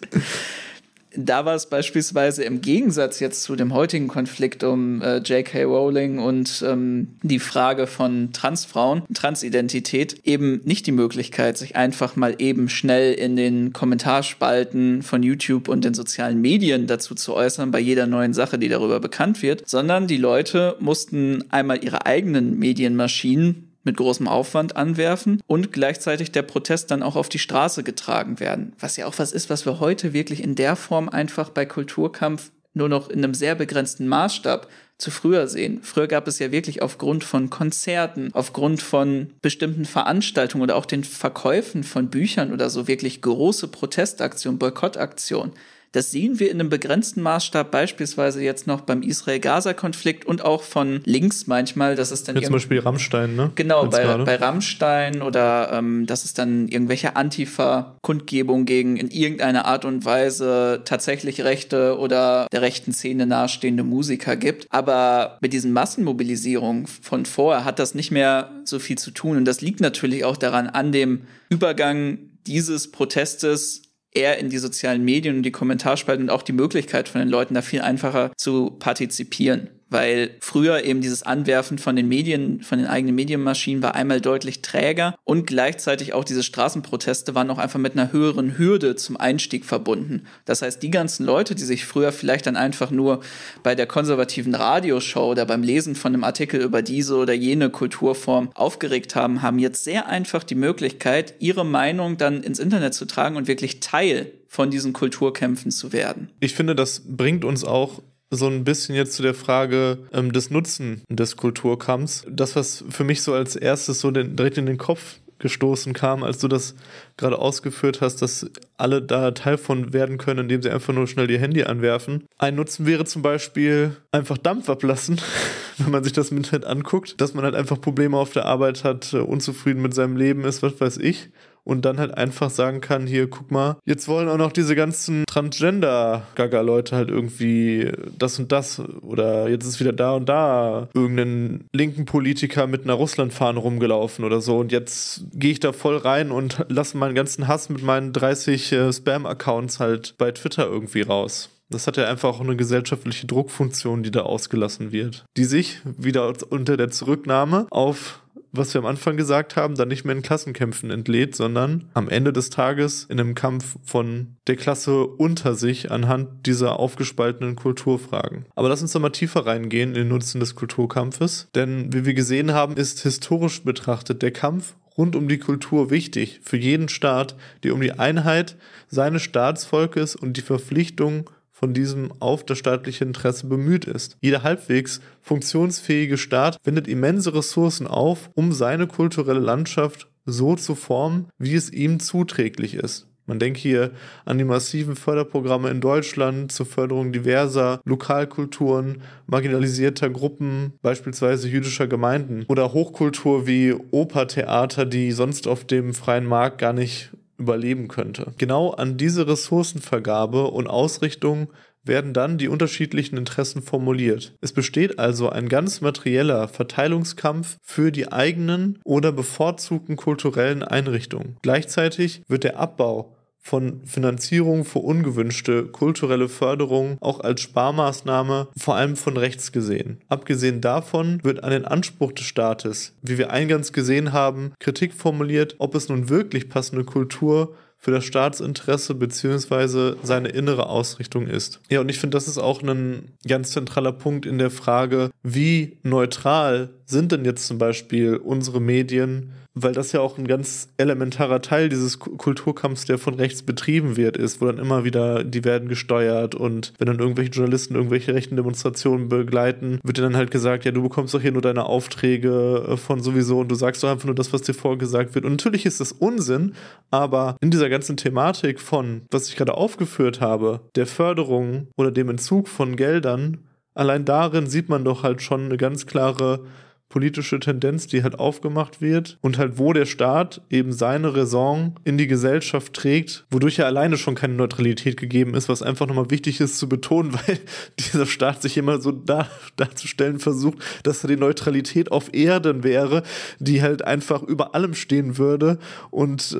S1: da war es beispielsweise im Gegensatz jetzt zu dem heutigen Konflikt um äh, J.K. Rowling und ähm, die Frage von Transfrauen, Transidentität, eben nicht die Möglichkeit, sich einfach mal eben schnell in den Kommentarspalten von YouTube und den sozialen Medien dazu zu äußern, bei jeder neuen Sache, die darüber bekannt wird, sondern die Leute mussten einmal ihre eigenen Medienmaschinen mit großem Aufwand anwerfen und gleichzeitig der Protest dann auch auf die Straße getragen werden. Was ja auch was ist, was wir heute wirklich in der Form einfach bei Kulturkampf nur noch in einem sehr begrenzten Maßstab zu früher sehen. Früher gab es ja wirklich aufgrund von Konzerten, aufgrund von bestimmten Veranstaltungen oder auch den Verkäufen von Büchern oder so wirklich große Protestaktionen, Boykottaktionen. Das sehen wir in einem begrenzten Maßstab beispielsweise jetzt noch beim Israel-Gaza-Konflikt und auch von links manchmal, dass es dann ja, zum Beispiel
S2: Rammstein, ne? Genau, bei, bei
S1: Rammstein oder ähm, dass es dann irgendwelche antifa kundgebungen gegen in irgendeiner Art und Weise tatsächlich rechte oder der rechten Szene nahestehende Musiker gibt. Aber mit diesen Massenmobilisierungen von vorher hat das nicht mehr so viel zu tun. Und das liegt natürlich auch daran, an dem Übergang dieses Protestes eher in die sozialen Medien und die Kommentarspalten und auch die Möglichkeit von den Leuten da viel einfacher zu partizipieren weil früher eben dieses Anwerfen von den Medien, von den eigenen Medienmaschinen war einmal deutlich träger und gleichzeitig auch diese Straßenproteste waren auch einfach mit einer höheren Hürde zum Einstieg verbunden. Das heißt, die ganzen Leute, die sich früher vielleicht dann einfach nur bei der konservativen Radioshow oder beim Lesen von einem Artikel über diese oder jene Kulturform aufgeregt haben, haben jetzt sehr einfach die Möglichkeit, ihre Meinung dann ins Internet zu tragen und wirklich Teil von diesen Kulturkämpfen zu werden. Ich finde, das bringt
S2: uns auch so ein bisschen jetzt zu der Frage ähm, des Nutzen des Kulturkampfs. Das, was für mich so als erstes so den, direkt in den Kopf gestoßen kam, als du das gerade ausgeführt hast, dass alle da Teil von werden können, indem sie einfach nur schnell ihr Handy anwerfen. Ein Nutzen wäre zum Beispiel einfach Dampf ablassen, wenn man sich das im Internet anguckt, dass man halt einfach Probleme auf der Arbeit hat, äh, unzufrieden mit seinem Leben ist, was weiß ich und dann halt einfach sagen kann, hier, guck mal, jetzt wollen auch noch diese ganzen Transgender-Gaga-Leute halt irgendwie das und das oder jetzt ist wieder da und da irgendein linken Politiker mit einer Russlandfahne rumgelaufen oder so und jetzt gehe ich da voll rein und lasse meinen ganzen Hass mit meinen 30 äh, Spam-Accounts halt bei Twitter irgendwie raus. Das hat ja einfach auch eine gesellschaftliche Druckfunktion, die da ausgelassen wird, die sich wieder unter der Zurücknahme auf was wir am Anfang gesagt haben, dann nicht mehr in Klassenkämpfen entlädt, sondern am Ende des Tages in einem Kampf von der Klasse unter sich anhand dieser aufgespaltenen Kulturfragen. Aber lass uns da mal tiefer reingehen in den Nutzen des Kulturkampfes, denn wie wir gesehen haben, ist historisch betrachtet der Kampf rund um die Kultur wichtig für jeden Staat, der um die Einheit seines Staatsvolkes und die Verpflichtung von diesem auf das staatliche Interesse bemüht ist. Jeder halbwegs funktionsfähige Staat wendet immense Ressourcen auf, um seine kulturelle Landschaft so zu formen, wie es ihm zuträglich ist. Man denke hier an die massiven Förderprogramme in Deutschland zur Förderung diverser Lokalkulturen, marginalisierter Gruppen, beispielsweise jüdischer Gemeinden oder Hochkultur wie Opertheater, die sonst auf dem freien Markt gar nicht überleben könnte. Genau an diese Ressourcenvergabe und Ausrichtung werden dann die unterschiedlichen Interessen formuliert. Es besteht also ein ganz materieller Verteilungskampf für die eigenen oder bevorzugten kulturellen Einrichtungen. Gleichzeitig wird der Abbau von Finanzierung für ungewünschte kulturelle Förderung auch als Sparmaßnahme vor allem von rechts gesehen. Abgesehen davon wird an den Anspruch des Staates, wie wir eingangs gesehen haben, Kritik formuliert, ob es nun wirklich passende Kultur für das Staatsinteresse bzw. seine innere Ausrichtung ist. Ja, und ich finde, das ist auch ein ganz zentraler Punkt in der Frage, wie neutral sind denn jetzt zum Beispiel unsere Medien weil das ja auch ein ganz elementarer Teil dieses Kulturkampfs, der von rechts betrieben wird, ist, wo dann immer wieder, die werden gesteuert und wenn dann irgendwelche Journalisten irgendwelche rechten Demonstrationen begleiten, wird dann halt gesagt, ja, du bekommst doch hier nur deine Aufträge äh, von sowieso und du sagst doch einfach nur das, was dir vorgesagt wird. Und natürlich ist das Unsinn, aber in dieser ganzen Thematik von, was ich gerade aufgeführt habe, der Förderung oder dem Entzug von Geldern, allein darin sieht man doch halt schon eine ganz klare politische Tendenz, die halt aufgemacht wird und halt wo der Staat eben seine Raison in die Gesellschaft trägt, wodurch ja alleine schon keine Neutralität gegeben ist, was einfach nochmal wichtig ist zu betonen, weil dieser Staat sich immer so dar darzustellen versucht, dass er die Neutralität auf Erden wäre, die halt einfach über allem stehen würde
S1: und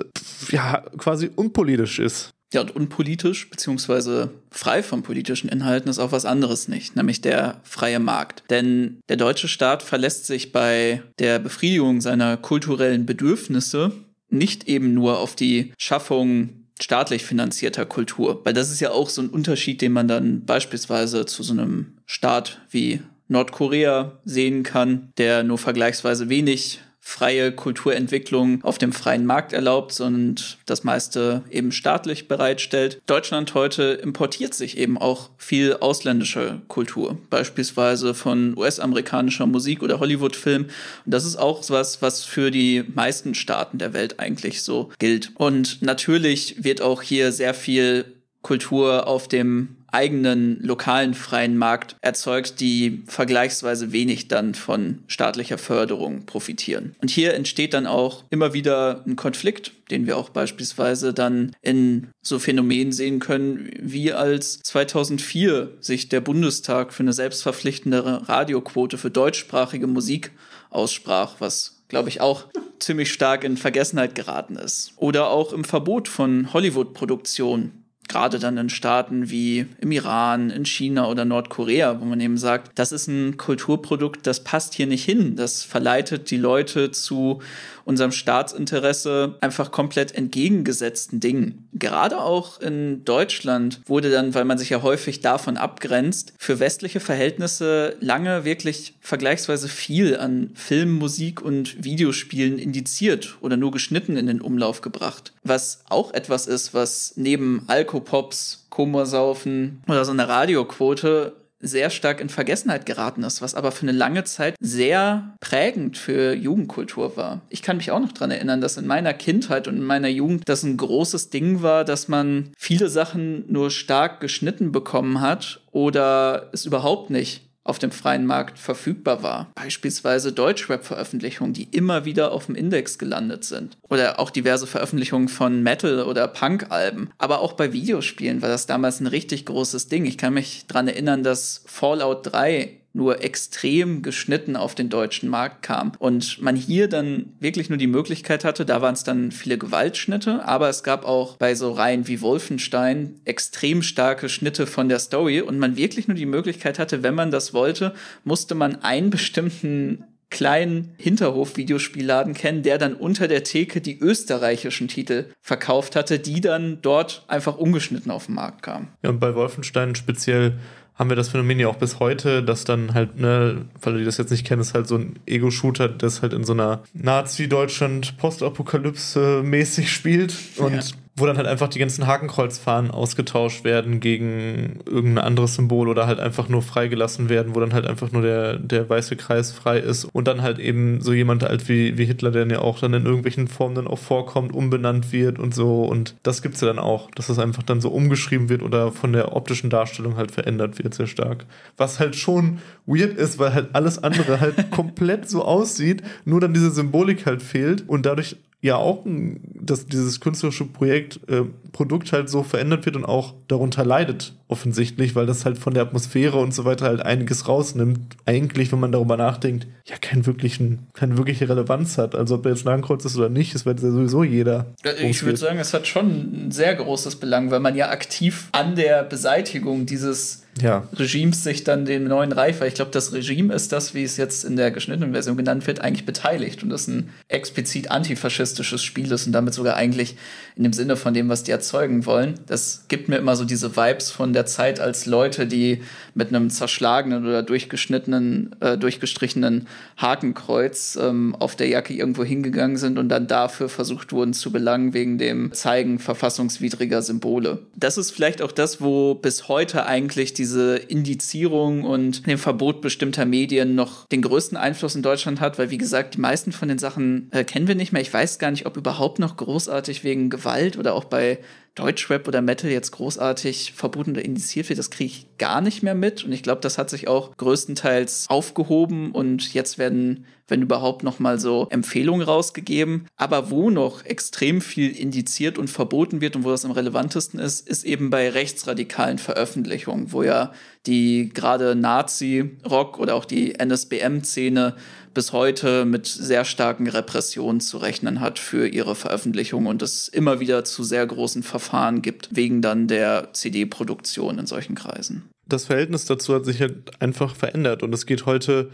S1: äh, ja, quasi unpolitisch ist. Ja, und unpolitisch beziehungsweise frei von politischen Inhalten ist auch was anderes nicht, nämlich der freie Markt. Denn der deutsche Staat verlässt sich bei der Befriedigung seiner kulturellen Bedürfnisse nicht eben nur auf die Schaffung staatlich finanzierter Kultur, weil das ist ja auch so ein Unterschied, den man dann beispielsweise zu so einem Staat wie Nordkorea sehen kann, der nur vergleichsweise wenig freie Kulturentwicklung auf dem freien Markt erlaubt und das meiste eben staatlich bereitstellt. Deutschland heute importiert sich eben auch viel ausländische Kultur, beispielsweise von US-amerikanischer Musik oder Hollywood-Film. Und das ist auch was, was für die meisten Staaten der Welt eigentlich so gilt. Und natürlich wird auch hier sehr viel Kultur auf dem eigenen lokalen freien Markt erzeugt, die vergleichsweise wenig dann von staatlicher Förderung profitieren. Und hier entsteht dann auch immer wieder ein Konflikt, den wir auch beispielsweise dann in so Phänomenen sehen können, wie als 2004 sich der Bundestag für eine selbstverpflichtende Radioquote für deutschsprachige Musik aussprach, was glaube ich, auch ziemlich stark in Vergessenheit geraten ist. Oder auch im Verbot von Hollywood-Produktionen gerade dann in Staaten wie im Iran, in China oder Nordkorea, wo man eben sagt, das ist ein Kulturprodukt, das passt hier nicht hin, das verleitet die Leute zu unserem Staatsinteresse einfach komplett entgegengesetzten Dingen. Gerade auch in Deutschland wurde dann, weil man sich ja häufig davon abgrenzt, für westliche Verhältnisse lange wirklich vergleichsweise viel an Film, Musik und Videospielen indiziert oder nur geschnitten in den Umlauf gebracht. Was auch etwas ist, was neben Alkopops, Komorsaufen oder so einer Radioquote sehr stark in Vergessenheit geraten ist, was aber für eine lange Zeit sehr prägend für Jugendkultur war. Ich kann mich auch noch dran erinnern, dass in meiner Kindheit und in meiner Jugend das ein großes Ding war, dass man viele Sachen nur stark geschnitten bekommen hat oder es überhaupt nicht auf dem freien Markt verfügbar war. Beispielsweise Deutschrap-Veröffentlichungen, die immer wieder auf dem Index gelandet sind. Oder auch diverse Veröffentlichungen von Metal- oder Punk-Alben. Aber auch bei Videospielen war das damals ein richtig großes Ding. Ich kann mich daran erinnern, dass Fallout 3 nur extrem geschnitten auf den deutschen Markt kam. Und man hier dann wirklich nur die Möglichkeit hatte, da waren es dann viele Gewaltschnitte, aber es gab auch bei so Reihen wie Wolfenstein extrem starke Schnitte von der Story und man wirklich nur die Möglichkeit hatte, wenn man das wollte, musste man einen bestimmten kleinen Hinterhof-Videospielladen kennen, der dann unter der Theke die österreichischen Titel verkauft hatte, die dann dort einfach ungeschnitten auf den Markt kamen.
S2: Ja, und bei Wolfenstein speziell haben wir das Phänomen ja auch bis heute, dass dann halt, ne, weil die das jetzt nicht kennen, ist halt so ein Ego-Shooter, das halt in so einer Nazi-Deutschland-Postapokalypse mäßig spielt. Und ja wo dann halt einfach die ganzen Hakenkreuzfahnen ausgetauscht werden gegen irgendein anderes Symbol oder halt einfach nur freigelassen werden, wo dann halt einfach nur der, der weiße Kreis frei ist und dann halt eben so jemand halt wie, wie Hitler, der ja auch dann in irgendwelchen Formen dann auch vorkommt, umbenannt wird und so und das gibt's ja dann auch, dass das einfach dann so umgeschrieben wird oder von der optischen Darstellung halt verändert wird sehr stark. Was halt schon weird ist, weil halt alles andere halt komplett so aussieht, nur dann diese Symbolik halt fehlt und dadurch ja auch, dass dieses künstlerische Projekt, äh, Produkt halt so verändert wird und auch darunter leidet, offensichtlich, weil das halt von der Atmosphäre und so weiter halt einiges rausnimmt. Eigentlich, wenn man darüber nachdenkt, ja, keinen wirklichen, keine wirkliche Relevanz hat. Also ob er jetzt Nagenkreuzt ist oder nicht, das wird ja sowieso jeder.
S1: Ich würde sagen, es hat schon ein sehr großes Belang, weil man ja aktiv an der Beseitigung dieses ja. Regimes sich dann dem neuen Reifer, ich glaube, das Regime ist das, wie es jetzt in der geschnittenen Version genannt wird, eigentlich beteiligt und das ein explizit antifaschistisches Spiel ist und damit sogar eigentlich in dem Sinne von dem, was die erzeugen wollen. Das gibt mir immer so diese Vibes von der der Zeit als Leute, die mit einem zerschlagenen oder durchgeschnittenen, äh, durchgestrichenen Hakenkreuz ähm, auf der Jacke irgendwo hingegangen sind und dann dafür versucht wurden zu belangen wegen dem Zeigen verfassungswidriger Symbole. Das ist vielleicht auch das, wo bis heute eigentlich diese Indizierung und dem Verbot bestimmter Medien noch den größten Einfluss in Deutschland hat, weil wie gesagt, die meisten von den Sachen äh, kennen wir nicht mehr. Ich weiß gar nicht, ob überhaupt noch großartig wegen Gewalt oder auch bei Deutschrap oder Metal jetzt großartig verboten oder indiziert wird, das kriege ich gar nicht mehr mit. Und ich glaube, das hat sich auch größtenteils aufgehoben und jetzt werden, wenn überhaupt, nochmal so Empfehlungen rausgegeben. Aber wo noch extrem viel indiziert und verboten wird und wo das am relevantesten ist, ist eben bei rechtsradikalen Veröffentlichungen, wo ja die gerade Nazi-Rock oder auch die NSBM-Szene bis heute mit sehr starken Repressionen zu rechnen hat für ihre Veröffentlichung und es immer wieder zu sehr großen Verfahren gibt, wegen dann der CD-Produktion in solchen Kreisen.
S2: Das Verhältnis dazu hat sich halt einfach verändert und es geht heute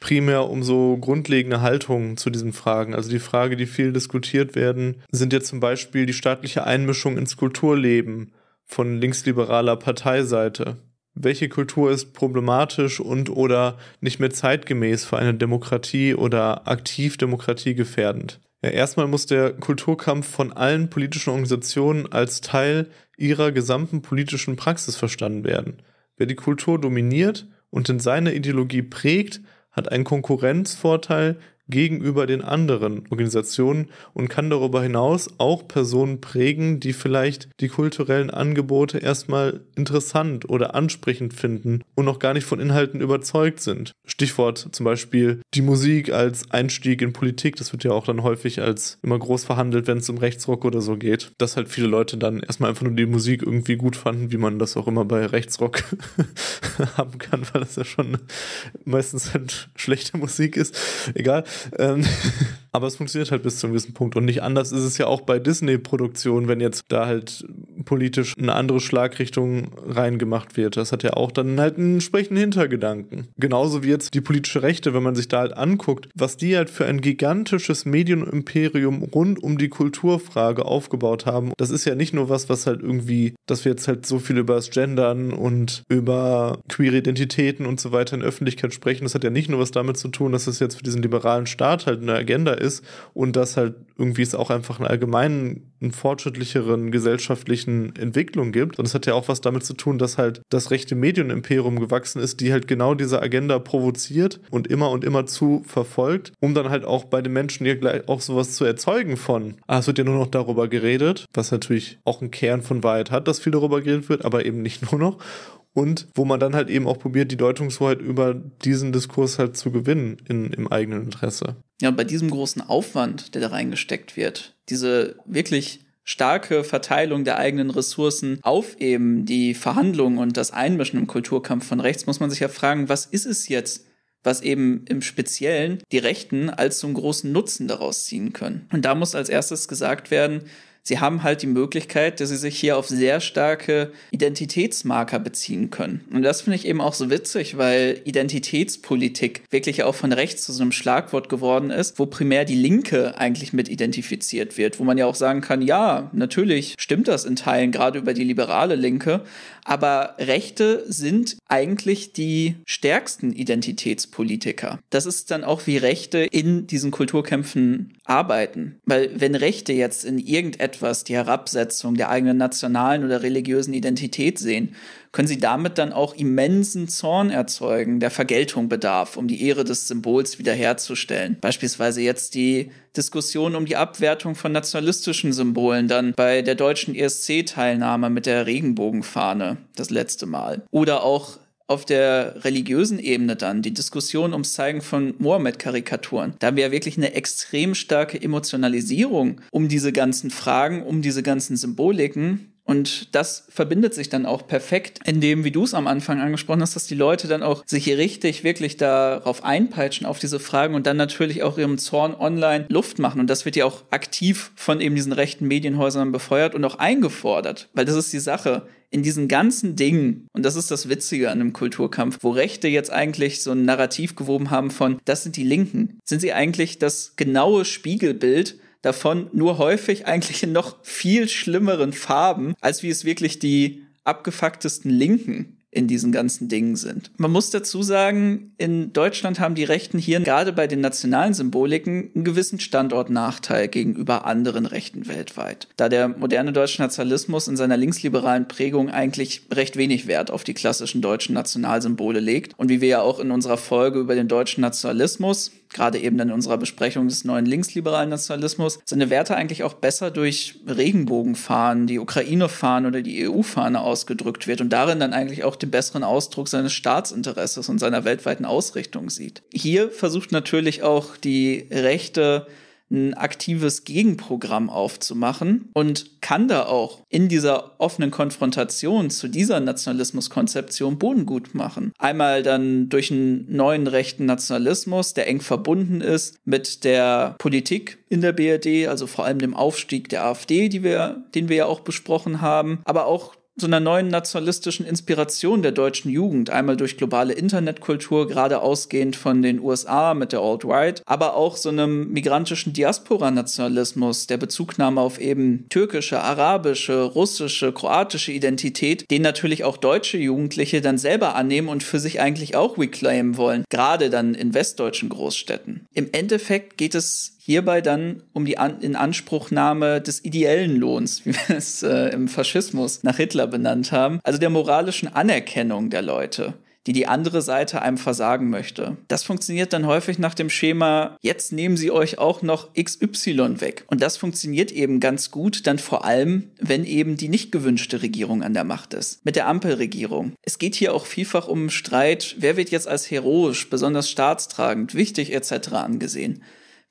S2: primär um so grundlegende Haltungen zu diesen Fragen. Also die Frage, die viel diskutiert werden, sind ja zum Beispiel die staatliche Einmischung ins Kulturleben von linksliberaler Parteiseite welche Kultur ist problematisch und oder nicht mehr zeitgemäß für eine Demokratie oder aktiv Demokratie gefährdend. Ja, erstmal muss der Kulturkampf von allen politischen Organisationen als Teil ihrer gesamten politischen Praxis verstanden werden. Wer die Kultur dominiert und in seiner Ideologie prägt, hat einen Konkurrenzvorteil gegenüber den anderen Organisationen und kann darüber hinaus auch Personen prägen, die vielleicht die kulturellen Angebote erstmal interessant oder ansprechend finden und noch gar nicht von Inhalten überzeugt sind. Stichwort zum Beispiel die Musik als Einstieg in Politik, das wird ja auch dann häufig als immer groß verhandelt, wenn es um Rechtsrock oder so geht, dass halt viele Leute dann erstmal einfach nur die Musik irgendwie gut fanden, wie man das auch immer bei Rechtsrock haben kann, weil das ja schon meistens halt schlechte Musik ist. Egal. Ähm, Aber es funktioniert halt bis zu einem gewissen Punkt. Und nicht anders ist es ja auch bei Disney-Produktionen, wenn jetzt da halt politisch eine andere Schlagrichtung reingemacht wird. Das hat ja auch dann halt einen entsprechenden Hintergedanken. Genauso wie jetzt die politische Rechte, wenn man sich da halt anguckt, was die halt für ein gigantisches Medienimperium rund um die Kulturfrage aufgebaut haben. Das ist ja nicht nur was, was halt irgendwie, dass wir jetzt halt so viel über das Gendern und über queere Identitäten und so weiter in Öffentlichkeit sprechen. Das hat ja nicht nur was damit zu tun, dass es das jetzt für diesen liberalen Staat halt eine Agenda ist und dass halt irgendwie es auch einfach einen allgemeinen, einen fortschrittlicheren gesellschaftlichen Entwicklung gibt. Und es hat ja auch was damit zu tun, dass halt das rechte Medienimperium gewachsen ist, die halt genau diese Agenda provoziert und immer und immer zu verfolgt, um dann halt auch bei den Menschen ja gleich auch sowas zu erzeugen von, ah, es wird ja nur noch darüber geredet, was natürlich auch einen Kern von Wahrheit hat, dass viel darüber geredet wird, aber eben nicht nur noch und wo man dann halt eben auch probiert, die Deutungshoheit über diesen Diskurs halt zu gewinnen in, im eigenen Interesse.
S1: Ja, und bei diesem großen Aufwand, der da reingesteckt wird, diese wirklich starke Verteilung der eigenen Ressourcen auf eben die Verhandlungen und das Einmischen im Kulturkampf von rechts, muss man sich ja fragen, was ist es jetzt, was eben im Speziellen die Rechten als so einen großen Nutzen daraus ziehen können. Und da muss als erstes gesagt werden, sie haben halt die Möglichkeit, dass sie sich hier auf sehr starke Identitätsmarker beziehen können. Und das finde ich eben auch so witzig, weil Identitätspolitik wirklich auch von rechts zu so einem Schlagwort geworden ist, wo primär die Linke eigentlich mit identifiziert wird, wo man ja auch sagen kann, ja, natürlich stimmt das in Teilen, gerade über die liberale Linke, aber Rechte sind eigentlich die stärksten Identitätspolitiker. Das ist dann auch, wie Rechte in diesen Kulturkämpfen arbeiten. Weil wenn Rechte jetzt in irgendetwas die Herabsetzung der eigenen nationalen oder religiösen Identität sehen, können sie damit dann auch immensen Zorn erzeugen, der Vergeltung bedarf, um die Ehre des Symbols wiederherzustellen. Beispielsweise jetzt die Diskussion um die Abwertung von nationalistischen Symbolen dann bei der deutschen ESC-Teilnahme mit der Regenbogenfahne das letzte Mal. Oder auch auf der religiösen Ebene dann die Diskussion ums Zeigen von Mohammed-Karikaturen. Da haben wir ja wirklich eine extrem starke Emotionalisierung um diese ganzen Fragen, um diese ganzen Symboliken, und das verbindet sich dann auch perfekt, in dem, wie du es am Anfang angesprochen hast, dass die Leute dann auch sich richtig wirklich darauf einpeitschen, auf diese Fragen und dann natürlich auch ihrem Zorn online Luft machen. Und das wird ja auch aktiv von eben diesen rechten Medienhäusern befeuert und auch eingefordert, weil das ist die Sache in diesen ganzen Dingen, und das ist das Witzige an einem Kulturkampf, wo Rechte jetzt eigentlich so ein Narrativ gewoben haben von, das sind die Linken, sind sie eigentlich das genaue Spiegelbild davon nur häufig eigentlich in noch viel schlimmeren Farben, als wie es wirklich die abgefucktesten Linken in diesen ganzen Dingen sind. Man muss dazu sagen, in Deutschland haben die Rechten hier gerade bei den nationalen Symboliken einen gewissen Standortnachteil gegenüber anderen Rechten weltweit, da der moderne deutsche Nationalismus in seiner linksliberalen Prägung eigentlich recht wenig Wert auf die klassischen deutschen Nationalsymbole legt und wie wir ja auch in unserer Folge über den deutschen Nationalismus gerade eben in unserer Besprechung des neuen linksliberalen Nationalismus, seine Werte eigentlich auch besser durch Regenbogenfahnen, die Ukraine-Fahne oder die EU-Fahne ausgedrückt wird und darin dann eigentlich auch den besseren Ausdruck seines Staatsinteresses und seiner weltweiten Ausrichtung sieht. Hier versucht natürlich auch die Rechte, ein aktives Gegenprogramm aufzumachen und kann da auch in dieser offenen Konfrontation zu dieser Nationalismuskonzeption Boden gut machen. Einmal dann durch einen neuen rechten Nationalismus, der eng verbunden ist mit der Politik in der BRD, also vor allem dem Aufstieg der AfD, die wir, den wir ja auch besprochen haben, aber auch so einer neuen nationalistischen Inspiration der deutschen Jugend, einmal durch globale Internetkultur, gerade ausgehend von den USA mit der Alt-Right, aber auch so einem migrantischen Diaspora-Nationalismus, der Bezugnahme auf eben türkische, arabische, russische, kroatische Identität, den natürlich auch deutsche Jugendliche dann selber annehmen und für sich eigentlich auch reclaimen wollen, gerade dann in westdeutschen Großstädten. Im Endeffekt geht es hierbei dann um die An Inanspruchnahme des ideellen Lohns, wie wir es äh, im Faschismus nach Hitler benannt haben, also der moralischen Anerkennung der Leute die die andere Seite einem versagen möchte. Das funktioniert dann häufig nach dem Schema, jetzt nehmen sie euch auch noch XY weg. Und das funktioniert eben ganz gut, dann vor allem, wenn eben die nicht gewünschte Regierung an der Macht ist, mit der Ampelregierung. Es geht hier auch vielfach um Streit, wer wird jetzt als heroisch, besonders staatstragend, wichtig etc. angesehen.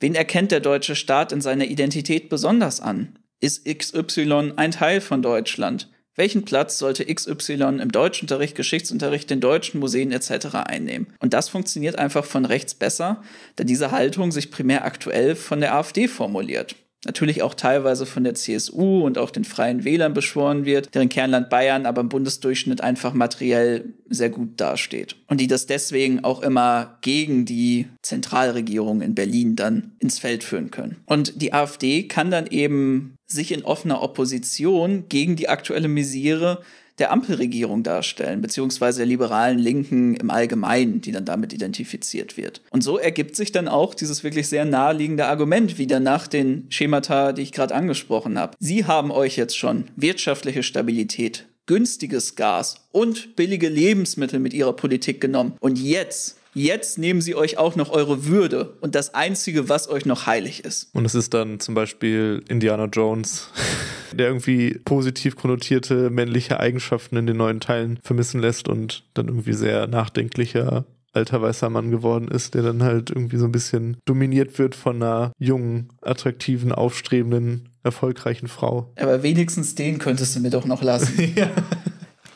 S1: Wen erkennt der deutsche Staat in seiner Identität besonders an? Ist XY ein Teil von Deutschland? Welchen Platz sollte XY im Deutschunterricht, Geschichtsunterricht, den deutschen Museen etc. einnehmen? Und das funktioniert einfach von rechts besser, da diese Haltung sich primär aktuell von der AfD formuliert natürlich auch teilweise von der CSU und auch den Freien Wählern beschworen wird, deren Kernland Bayern aber im Bundesdurchschnitt einfach materiell sehr gut dasteht. Und die das deswegen auch immer gegen die Zentralregierung in Berlin dann ins Feld führen können. Und die AfD kann dann eben sich in offener Opposition gegen die aktuelle Misere der Ampelregierung darstellen, beziehungsweise der liberalen Linken im Allgemeinen, die dann damit identifiziert wird. Und so ergibt sich dann auch dieses wirklich sehr naheliegende Argument wieder nach den Schemata, die ich gerade angesprochen habe. Sie haben euch jetzt schon wirtschaftliche Stabilität günstiges Gas und billige Lebensmittel mit ihrer Politik genommen. Und jetzt Jetzt nehmen sie euch auch noch eure Würde und das Einzige, was euch noch heilig ist.
S2: Und es ist dann zum Beispiel Indiana Jones, der irgendwie positiv konnotierte männliche Eigenschaften in den neuen Teilen vermissen lässt und dann irgendwie sehr nachdenklicher alter weißer Mann geworden ist, der dann halt irgendwie so ein bisschen dominiert wird von einer jungen, attraktiven, aufstrebenden, erfolgreichen Frau.
S1: Aber wenigstens den könntest du mir doch noch lassen. ja.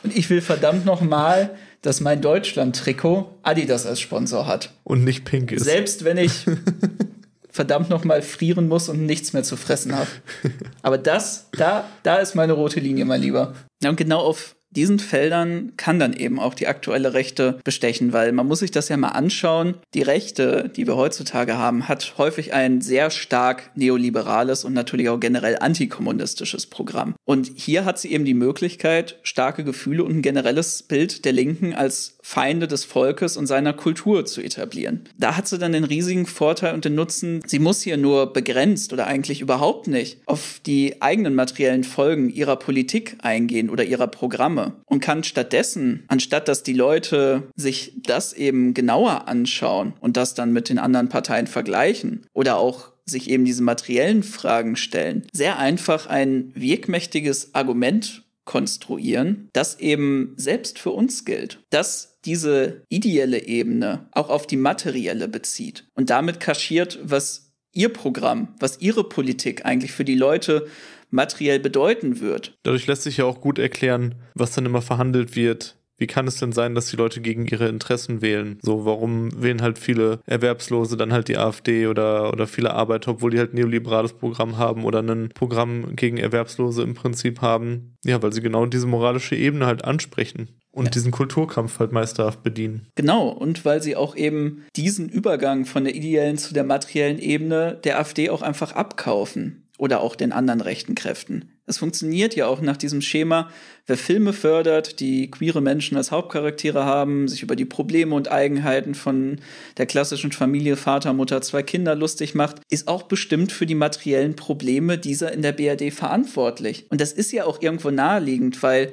S1: Und ich will verdammt nochmal dass mein Deutschland-Trikot Adidas als Sponsor hat.
S2: Und nicht pink
S1: ist. Selbst wenn ich verdammt nochmal frieren muss und nichts mehr zu fressen habe. Aber das, da, da ist meine rote Linie, mein Lieber. Ja, und genau auf diesen Feldern kann dann eben auch die aktuelle Rechte bestechen, weil man muss sich das ja mal anschauen. Die Rechte, die wir heutzutage haben, hat häufig ein sehr stark neoliberales und natürlich auch generell antikommunistisches Programm. Und hier hat sie eben die Möglichkeit, starke Gefühle und ein generelles Bild der Linken als Feinde des Volkes und seiner Kultur zu etablieren. Da hat sie dann den riesigen Vorteil und den Nutzen, sie muss hier nur begrenzt oder eigentlich überhaupt nicht auf die eigenen materiellen Folgen ihrer Politik eingehen oder ihrer Programme und kann stattdessen, anstatt dass die Leute sich das eben genauer anschauen und das dann mit den anderen Parteien vergleichen oder auch sich eben diese materiellen Fragen stellen, sehr einfach ein wirkmächtiges Argument konstruieren, das eben selbst für uns gilt. Das diese ideelle Ebene auch auf die materielle bezieht und damit kaschiert, was ihr Programm, was ihre Politik eigentlich für die Leute materiell bedeuten wird.
S2: Dadurch lässt sich ja auch gut erklären, was dann immer verhandelt wird, wie kann es denn sein, dass die Leute gegen ihre Interessen wählen? So, warum wählen halt viele Erwerbslose dann halt die AfD oder, oder viele Arbeiter, obwohl die halt ein neoliberales Programm haben oder ein Programm gegen Erwerbslose im Prinzip haben? Ja, weil sie genau diese moralische Ebene halt ansprechen und ja. diesen Kulturkampf halt meisterhaft bedienen.
S1: Genau, und weil sie auch eben diesen Übergang von der ideellen zu der materiellen Ebene der AfD auch einfach abkaufen oder auch den anderen rechten Kräften. Es funktioniert ja auch nach diesem Schema, wer Filme fördert, die queere Menschen als Hauptcharaktere haben, sich über die Probleme und Eigenheiten von der klassischen Familie Vater, Mutter, zwei Kinder lustig macht, ist auch bestimmt für die materiellen Probleme dieser in der BRD verantwortlich. Und das ist ja auch irgendwo naheliegend, weil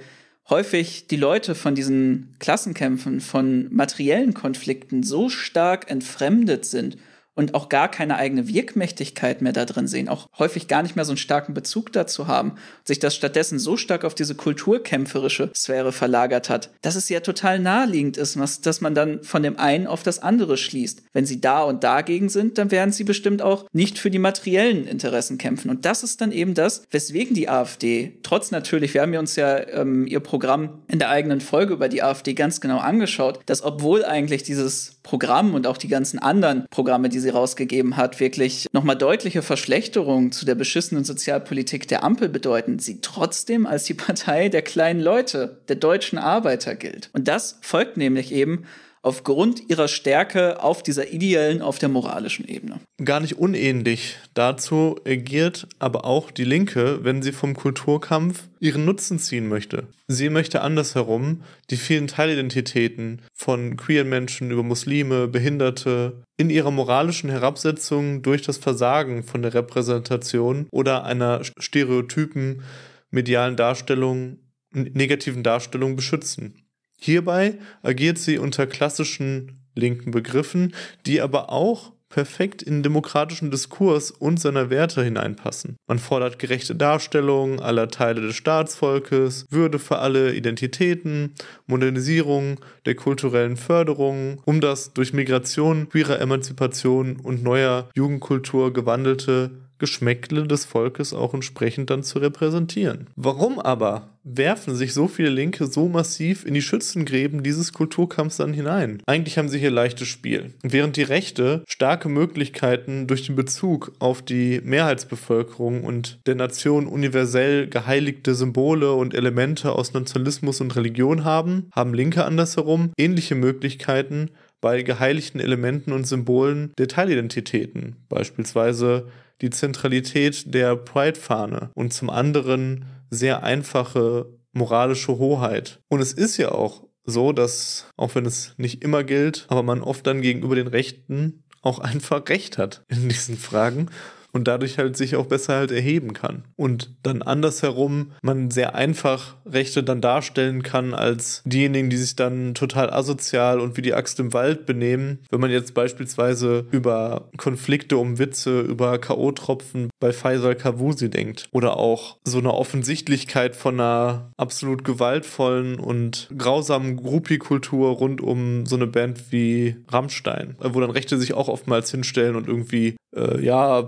S1: häufig die Leute von diesen Klassenkämpfen, von materiellen Konflikten so stark entfremdet sind und auch gar keine eigene Wirkmächtigkeit mehr da drin sehen, auch häufig gar nicht mehr so einen starken Bezug dazu haben, sich das stattdessen so stark auf diese kulturkämpferische Sphäre verlagert hat, dass es ja total naheliegend ist, was, dass man dann von dem einen auf das andere schließt. Wenn sie da und dagegen sind, dann werden sie bestimmt auch nicht für die materiellen Interessen kämpfen. Und das ist dann eben das, weswegen die AfD, trotz natürlich, wir haben ja uns ja ähm, ihr Programm in der eigenen Folge über die AfD ganz genau angeschaut, dass obwohl eigentlich dieses Programm und auch die ganzen anderen Programme, die sie rausgegeben hat, wirklich nochmal deutliche Verschlechterungen zu der beschissenen Sozialpolitik der Ampel bedeuten, sie trotzdem als die Partei der kleinen Leute, der deutschen Arbeiter gilt. Und das folgt nämlich eben aufgrund ihrer Stärke auf dieser ideellen, auf der moralischen Ebene.
S2: Gar nicht unähnlich dazu agiert aber auch die Linke, wenn sie vom Kulturkampf ihren Nutzen ziehen möchte. Sie möchte andersherum die vielen Teilidentitäten von queeren Menschen über Muslime, Behinderte in ihrer moralischen Herabsetzung durch das Versagen von der Repräsentation oder einer stereotypen medialen Darstellung, negativen Darstellung beschützen. Hierbei agiert sie unter klassischen linken Begriffen, die aber auch perfekt in demokratischen Diskurs und seiner Werte hineinpassen. Man fordert gerechte Darstellung aller Teile des Staatsvolkes, Würde für alle Identitäten, Modernisierung der kulturellen Förderung, um das durch Migration, queerer Emanzipation und neuer Jugendkultur gewandelte Geschmäckle des Volkes auch entsprechend dann zu repräsentieren. Warum aber werfen sich so viele Linke so massiv in die Schützengräben dieses Kulturkampfs dann hinein? Eigentlich haben sie hier leichtes Spiel. Während die Rechte starke Möglichkeiten durch den Bezug auf die Mehrheitsbevölkerung und der Nation universell geheiligte Symbole und Elemente aus Nationalismus und Religion haben, haben Linke andersherum ähnliche Möglichkeiten bei geheiligten Elementen und Symbolen der Teilidentitäten, beispielsweise die Zentralität der Pride-Fahne und zum anderen sehr einfache moralische Hoheit. Und es ist ja auch so, dass, auch wenn es nicht immer gilt, aber man oft dann gegenüber den Rechten auch einfach Recht hat in diesen Fragen und dadurch halt sich auch besser halt erheben kann. Und dann andersherum man sehr einfach Rechte dann darstellen kann als diejenigen, die sich dann total asozial und wie die Axt im Wald benehmen. Wenn man jetzt beispielsweise über Konflikte um Witze, über K.O.-Tropfen bei Faisal Kavusi denkt oder auch so eine Offensichtlichkeit von einer absolut gewaltvollen und grausamen Groupie-Kultur rund um so eine Band wie Rammstein, wo dann Rechte sich auch oftmals hinstellen und irgendwie äh, ja,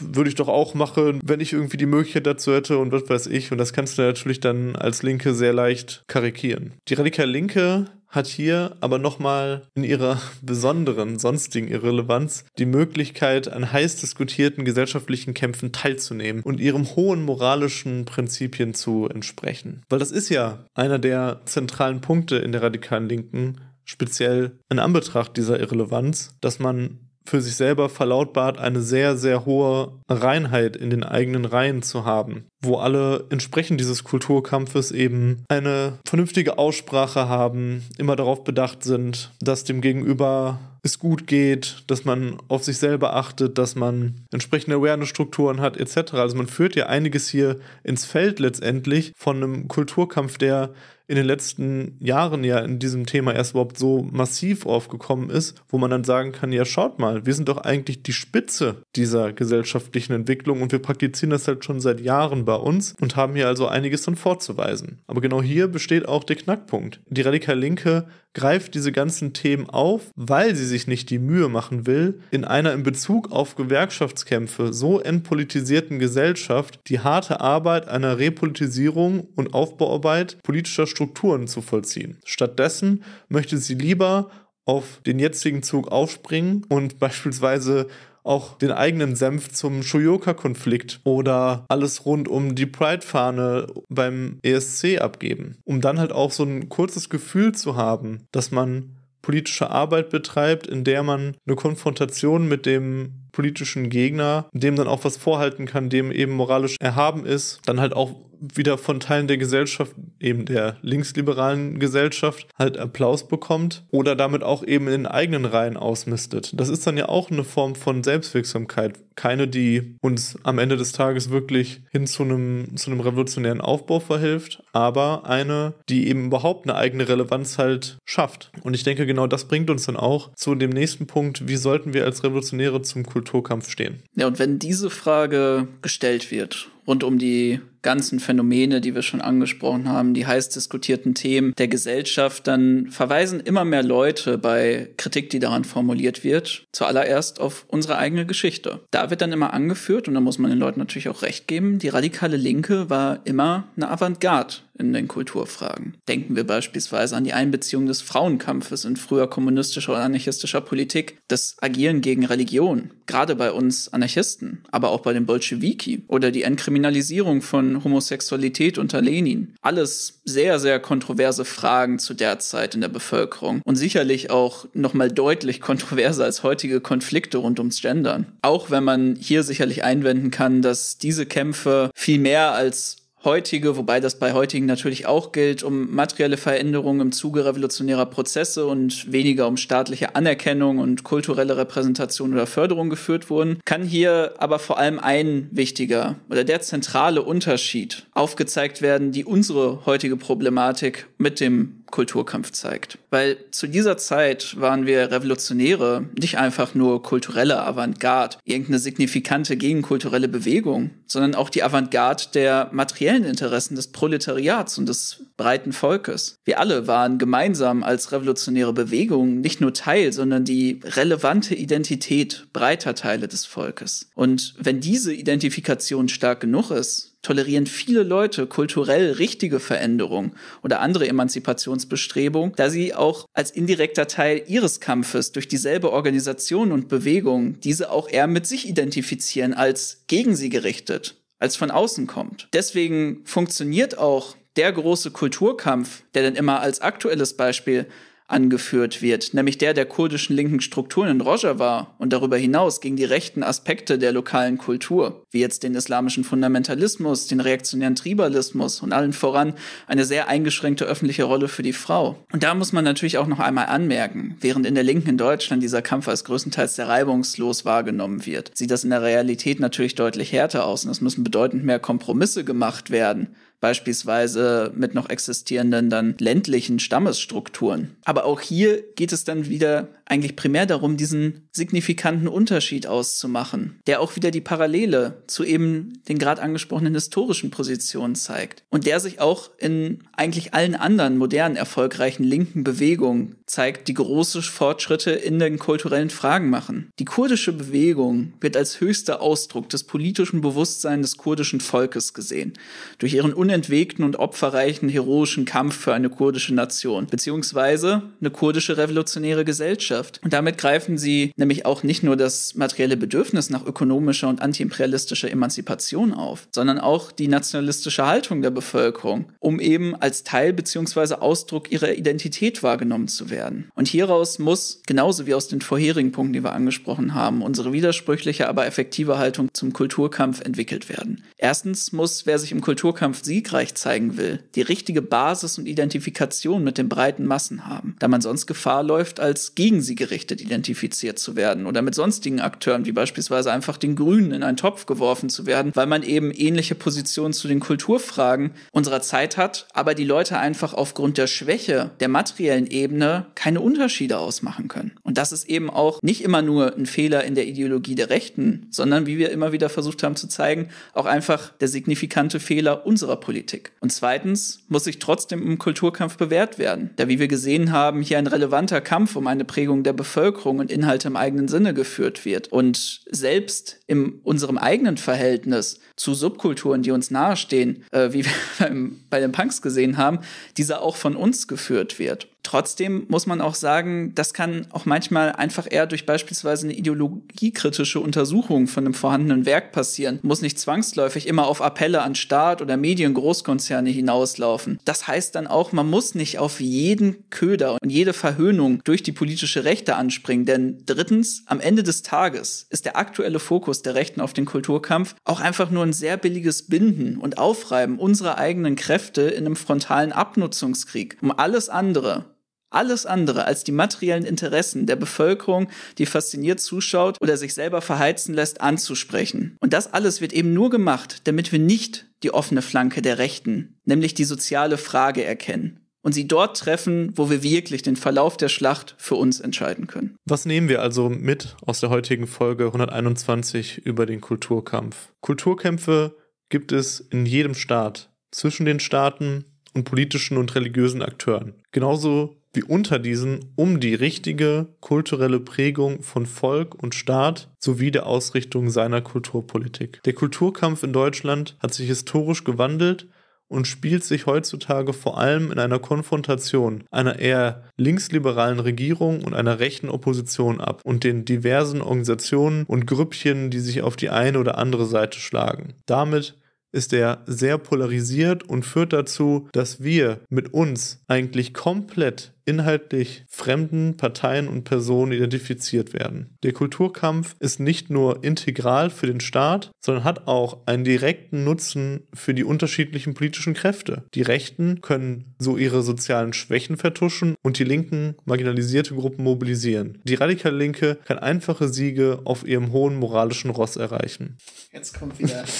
S2: würde ich doch auch machen, wenn ich irgendwie die Möglichkeit dazu hätte und was weiß ich. Und das kannst du natürlich dann als Linke sehr leicht karikieren. Die radikale Linke hat hier aber nochmal in ihrer besonderen, sonstigen Irrelevanz die Möglichkeit, an heiß diskutierten gesellschaftlichen Kämpfen teilzunehmen und ihrem hohen moralischen Prinzipien zu entsprechen. Weil das ist ja einer der zentralen Punkte in der radikalen Linken, speziell in Anbetracht dieser Irrelevanz, dass man für sich selber verlautbart, eine sehr, sehr hohe Reinheit in den eigenen Reihen zu haben, wo alle entsprechend dieses Kulturkampfes eben eine vernünftige Aussprache haben, immer darauf bedacht sind, dass dem Gegenüber es gut geht, dass man auf sich selber achtet, dass man entsprechende Awareness-Strukturen hat, etc. Also man führt ja einiges hier ins Feld letztendlich von einem Kulturkampf, der in den letzten Jahren ja in diesem Thema erst überhaupt so massiv aufgekommen ist, wo man dann sagen kann, ja schaut mal, wir sind doch eigentlich die Spitze dieser gesellschaftlichen Entwicklung und wir praktizieren das halt schon seit Jahren bei uns und haben hier also einiges dann vorzuweisen. Aber genau hier besteht auch der Knackpunkt. Die radikal Linke greift diese ganzen Themen auf, weil sie sich nicht die Mühe machen will, in einer in Bezug auf Gewerkschaftskämpfe so entpolitisierten Gesellschaft die harte Arbeit einer Repolitisierung und Aufbauarbeit politischer Strukturen zu vollziehen. Stattdessen möchte sie lieber auf den jetzigen Zug aufspringen und beispielsweise auch den eigenen Senf zum Shoyoka-Konflikt oder alles rund um die Pride-Fahne beim ESC abgeben, um dann halt auch so ein kurzes Gefühl zu haben, dass man politische Arbeit betreibt, in der man eine Konfrontation mit dem politischen Gegner, dem dann auch was vorhalten kann, dem eben moralisch erhaben ist, dann halt auch wieder von Teilen der Gesellschaft, eben der linksliberalen Gesellschaft, halt Applaus bekommt oder damit auch eben in eigenen Reihen ausmistet. Das ist dann ja auch eine Form von Selbstwirksamkeit. Keine, die uns am Ende des Tages wirklich hin zu einem, zu einem revolutionären Aufbau verhilft, aber eine, die eben überhaupt eine eigene Relevanz halt schafft. Und ich denke, genau das bringt uns dann auch zu dem nächsten Punkt, wie sollten wir als Revolutionäre zum Kultur Kulturkampf stehen.
S1: Ja, und wenn diese Frage gestellt wird, rund um die ganzen Phänomene, die wir schon angesprochen haben, die heiß diskutierten Themen der Gesellschaft, dann verweisen immer mehr Leute bei Kritik, die daran formuliert wird, zuallererst auf unsere eigene Geschichte. Da wird dann immer angeführt, und da muss man den Leuten natürlich auch recht geben, die radikale Linke war immer eine Avantgarde in den Kulturfragen. Denken wir beispielsweise an die Einbeziehung des Frauenkampfes in früher kommunistischer und anarchistischer Politik, das Agieren gegen Religion, gerade bei uns Anarchisten, aber auch bei den Bolschewiki oder die Entkriminalisierung von Homosexualität unter Lenin. Alles sehr, sehr kontroverse Fragen zu der Zeit in der Bevölkerung und sicherlich auch nochmal deutlich kontroverser als heutige Konflikte rund ums Gendern. Auch wenn man hier sicherlich einwenden kann, dass diese Kämpfe viel mehr als heutige, wobei das bei heutigen natürlich auch gilt, um materielle Veränderungen im Zuge revolutionärer Prozesse und weniger um staatliche Anerkennung und kulturelle Repräsentation oder Förderung geführt wurden, kann hier aber vor allem ein wichtiger oder der zentrale Unterschied aufgezeigt werden, die unsere heutige Problematik mit dem Kulturkampf zeigt. Weil zu dieser Zeit waren wir Revolutionäre nicht einfach nur kulturelle Avantgarde, irgendeine signifikante gegenkulturelle Bewegung, sondern auch die Avantgarde der materiellen Interessen des Proletariats und des breiten Volkes. Wir alle waren gemeinsam als revolutionäre Bewegung nicht nur Teil, sondern die relevante Identität breiter Teile des Volkes. Und wenn diese Identifikation stark genug ist, tolerieren viele Leute kulturell richtige Veränderungen oder andere Emanzipationsbestrebungen, da sie auch als indirekter Teil ihres Kampfes durch dieselbe Organisation und Bewegung diese auch eher mit sich identifizieren als gegen sie gerichtet, als von außen kommt. Deswegen funktioniert auch der große Kulturkampf, der dann immer als aktuelles Beispiel angeführt wird, nämlich der der kurdischen linken Strukturen in Rojava und darüber hinaus gegen die rechten Aspekte der lokalen Kultur, wie jetzt den islamischen Fundamentalismus, den reaktionären Tribalismus und allen voran eine sehr eingeschränkte öffentliche Rolle für die Frau. Und da muss man natürlich auch noch einmal anmerken, während in der Linken in Deutschland dieser Kampf als größtenteils sehr reibungslos wahrgenommen wird, sieht das in der Realität natürlich deutlich härter aus und es müssen bedeutend mehr Kompromisse gemacht werden beispielsweise mit noch existierenden dann ländlichen Stammesstrukturen. Aber auch hier geht es dann wieder eigentlich primär darum, diesen signifikanten Unterschied auszumachen, der auch wieder die Parallele zu eben den gerade angesprochenen historischen Positionen zeigt und der sich auch in eigentlich allen anderen modernen erfolgreichen linken Bewegungen zeigt, die große Fortschritte in den kulturellen Fragen machen. Die kurdische Bewegung wird als höchster Ausdruck des politischen Bewusstseins des kurdischen Volkes gesehen. Durch ihren un unentwegten und opferreichen heroischen Kampf für eine kurdische Nation, beziehungsweise eine kurdische revolutionäre Gesellschaft. Und damit greifen sie nämlich auch nicht nur das materielle Bedürfnis nach ökonomischer und antiimperialistischer Emanzipation auf, sondern auch die nationalistische Haltung der Bevölkerung, um eben als Teil beziehungsweise Ausdruck ihrer Identität wahrgenommen zu werden. Und hieraus muss, genauso wie aus den vorherigen Punkten, die wir angesprochen haben, unsere widersprüchliche, aber effektive Haltung zum Kulturkampf entwickelt werden. Erstens muss, wer sich im Kulturkampf sieht, siegreich zeigen will, die richtige Basis und Identifikation mit den breiten Massen haben, da man sonst Gefahr läuft, als gegen sie gerichtet identifiziert zu werden oder mit sonstigen Akteuren wie beispielsweise einfach den Grünen in einen Topf geworfen zu werden, weil man eben ähnliche Positionen zu den Kulturfragen unserer Zeit hat, aber die Leute einfach aufgrund der Schwäche der materiellen Ebene keine Unterschiede ausmachen können. Und das ist eben auch nicht immer nur ein Fehler in der Ideologie der Rechten, sondern wie wir immer wieder versucht haben zu zeigen, auch einfach der signifikante Fehler unserer Kulturpolitik. Und zweitens muss sich trotzdem im Kulturkampf bewährt werden, da wie wir gesehen haben, hier ein relevanter Kampf um eine Prägung der Bevölkerung und Inhalte im eigenen Sinne geführt wird. Und selbst in unserem eigenen Verhältnis zu Subkulturen, die uns nahestehen, äh, wie wir beim, bei den Punks gesehen haben, dieser auch von uns geführt wird. Trotzdem muss man auch sagen, das kann auch manchmal einfach eher durch beispielsweise eine ideologiekritische Untersuchung von einem vorhandenen Werk passieren. Muss nicht zwangsläufig immer auf Appelle an Staat oder Mediengroßkonzerne hinauslaufen. Das heißt dann auch, man muss nicht auf jeden Köder und jede Verhöhnung durch die politische Rechte anspringen, denn drittens, am Ende des Tages ist der aktuelle Fokus der Rechten auf den Kulturkampf auch einfach nur ein sehr billiges Binden und Aufreiben unserer eigenen Kräfte in einem frontalen Abnutzungskrieg, um alles andere alles andere als die materiellen Interessen der Bevölkerung, die fasziniert zuschaut oder sich selber verheizen lässt, anzusprechen. Und das alles wird eben nur gemacht, damit wir nicht die offene Flanke der Rechten, nämlich die soziale Frage erkennen und sie dort treffen, wo wir wirklich den Verlauf der Schlacht für uns entscheiden können.
S2: Was nehmen wir also mit aus der heutigen Folge 121 über den Kulturkampf? Kulturkämpfe gibt es in jedem Staat, zwischen den Staaten und politischen und religiösen Akteuren. Genauso wie unter diesen um die richtige kulturelle Prägung von Volk und Staat sowie der Ausrichtung seiner Kulturpolitik. Der Kulturkampf in Deutschland hat sich historisch gewandelt und spielt sich heutzutage vor allem in einer Konfrontation einer eher linksliberalen Regierung und einer rechten Opposition ab und den diversen Organisationen und Grüppchen, die sich auf die eine oder andere Seite schlagen. Damit ist er sehr polarisiert und führt dazu, dass wir mit uns eigentlich komplett inhaltlich fremden Parteien und Personen identifiziert werden. Der Kulturkampf ist nicht nur integral für den Staat, sondern hat auch einen direkten Nutzen für die unterschiedlichen politischen Kräfte. Die Rechten können so ihre sozialen Schwächen vertuschen und die Linken marginalisierte Gruppen mobilisieren. Die radikale Linke kann einfache Siege auf ihrem hohen moralischen Ross erreichen.
S1: Jetzt kommt wieder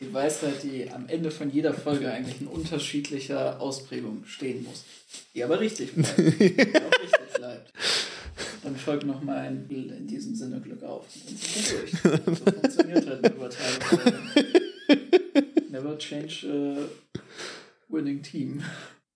S1: die Weisheit, die am Ende von jeder Folge eigentlich in unterschiedlicher Ausprägung stehen muss. Die aber richtig bleibt. die auch richtig bleibt. Dann folgt noch mein Bild in diesem Sinne Glück auf. Und dann sind wir durch. So funktioniert halt eine Überteilung. Never change a winning team.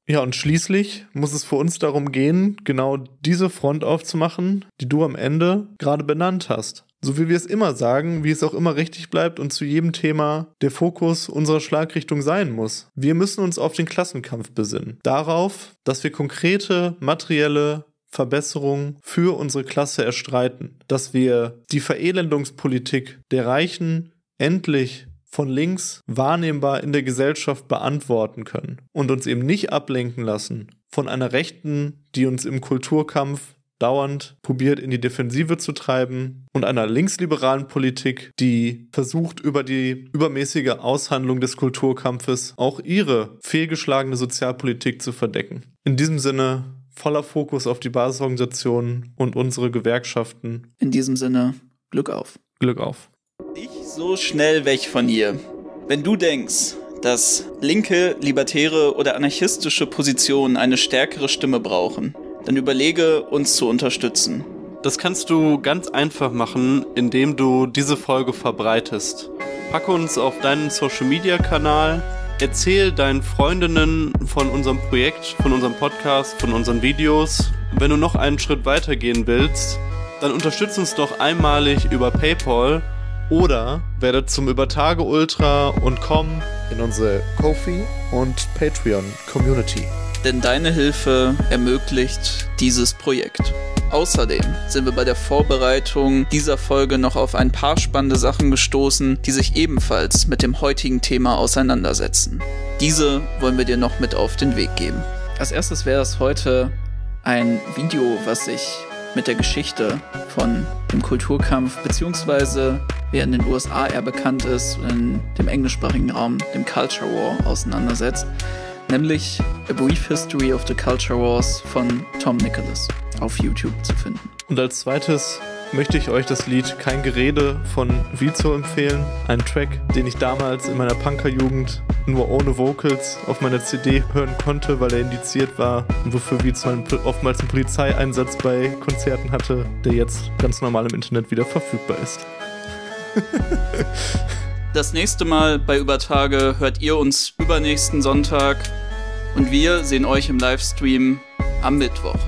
S2: Ja, und schließlich muss es für uns darum gehen, genau diese Front aufzumachen, die du am Ende gerade benannt hast so wie wir es immer sagen, wie es auch immer richtig bleibt und zu jedem Thema der Fokus unserer Schlagrichtung sein muss. Wir müssen uns auf den Klassenkampf besinnen. Darauf, dass wir konkrete, materielle Verbesserungen für unsere Klasse erstreiten. Dass wir die Verelendungspolitik der Reichen endlich von links wahrnehmbar in der Gesellschaft beantworten können und uns eben nicht ablenken lassen von einer Rechten, die uns im Kulturkampf dauernd probiert, in die Defensive zu treiben und einer linksliberalen Politik, die versucht, über die übermäßige Aushandlung des Kulturkampfes auch ihre fehlgeschlagene Sozialpolitik zu verdecken. In diesem Sinne voller Fokus auf die Basisorganisationen und unsere Gewerkschaften.
S1: In diesem Sinne, Glück auf. Glück auf. Ich so schnell weg von hier. Wenn du denkst, dass linke, libertäre oder anarchistische Positionen eine stärkere Stimme brauchen, dann überlege, uns zu unterstützen. Das kannst du ganz einfach machen, indem
S2: du diese Folge verbreitest. Packe uns auf deinen Social-Media-Kanal, erzähl deinen Freundinnen von unserem Projekt, von unserem Podcast, von unseren Videos. Wenn du noch einen Schritt weiter gehen willst, dann unterstütze uns doch einmalig über PayPal oder werde zum Übertage Ultra und komm in unsere Kofi und Patreon Community
S1: denn deine Hilfe ermöglicht dieses Projekt. Außerdem sind wir bei der Vorbereitung dieser Folge noch auf ein paar spannende Sachen gestoßen, die sich ebenfalls mit dem heutigen Thema auseinandersetzen. Diese wollen wir dir noch mit auf den Weg geben. Als erstes wäre es heute ein Video, was sich mit der Geschichte von dem Kulturkampf, beziehungsweise wer in den USA eher bekannt ist, in dem englischsprachigen Raum, dem Culture War auseinandersetzt nämlich A Brief History of the Culture Wars von Tom Nicholas auf YouTube zu finden.
S2: Und als zweites möchte ich euch das Lied Kein Gerede von Vizo empfehlen. Ein Track, den ich damals in meiner Punkerjugend nur ohne Vocals auf meiner CD hören konnte, weil er indiziert war und wofür Vizo oftmals einen Polizeieinsatz bei Konzerten hatte, der jetzt ganz normal im Internet wieder verfügbar ist.
S1: das nächste Mal bei Übertage hört ihr uns übernächsten Sonntag und wir sehen euch im Livestream am Mittwoch.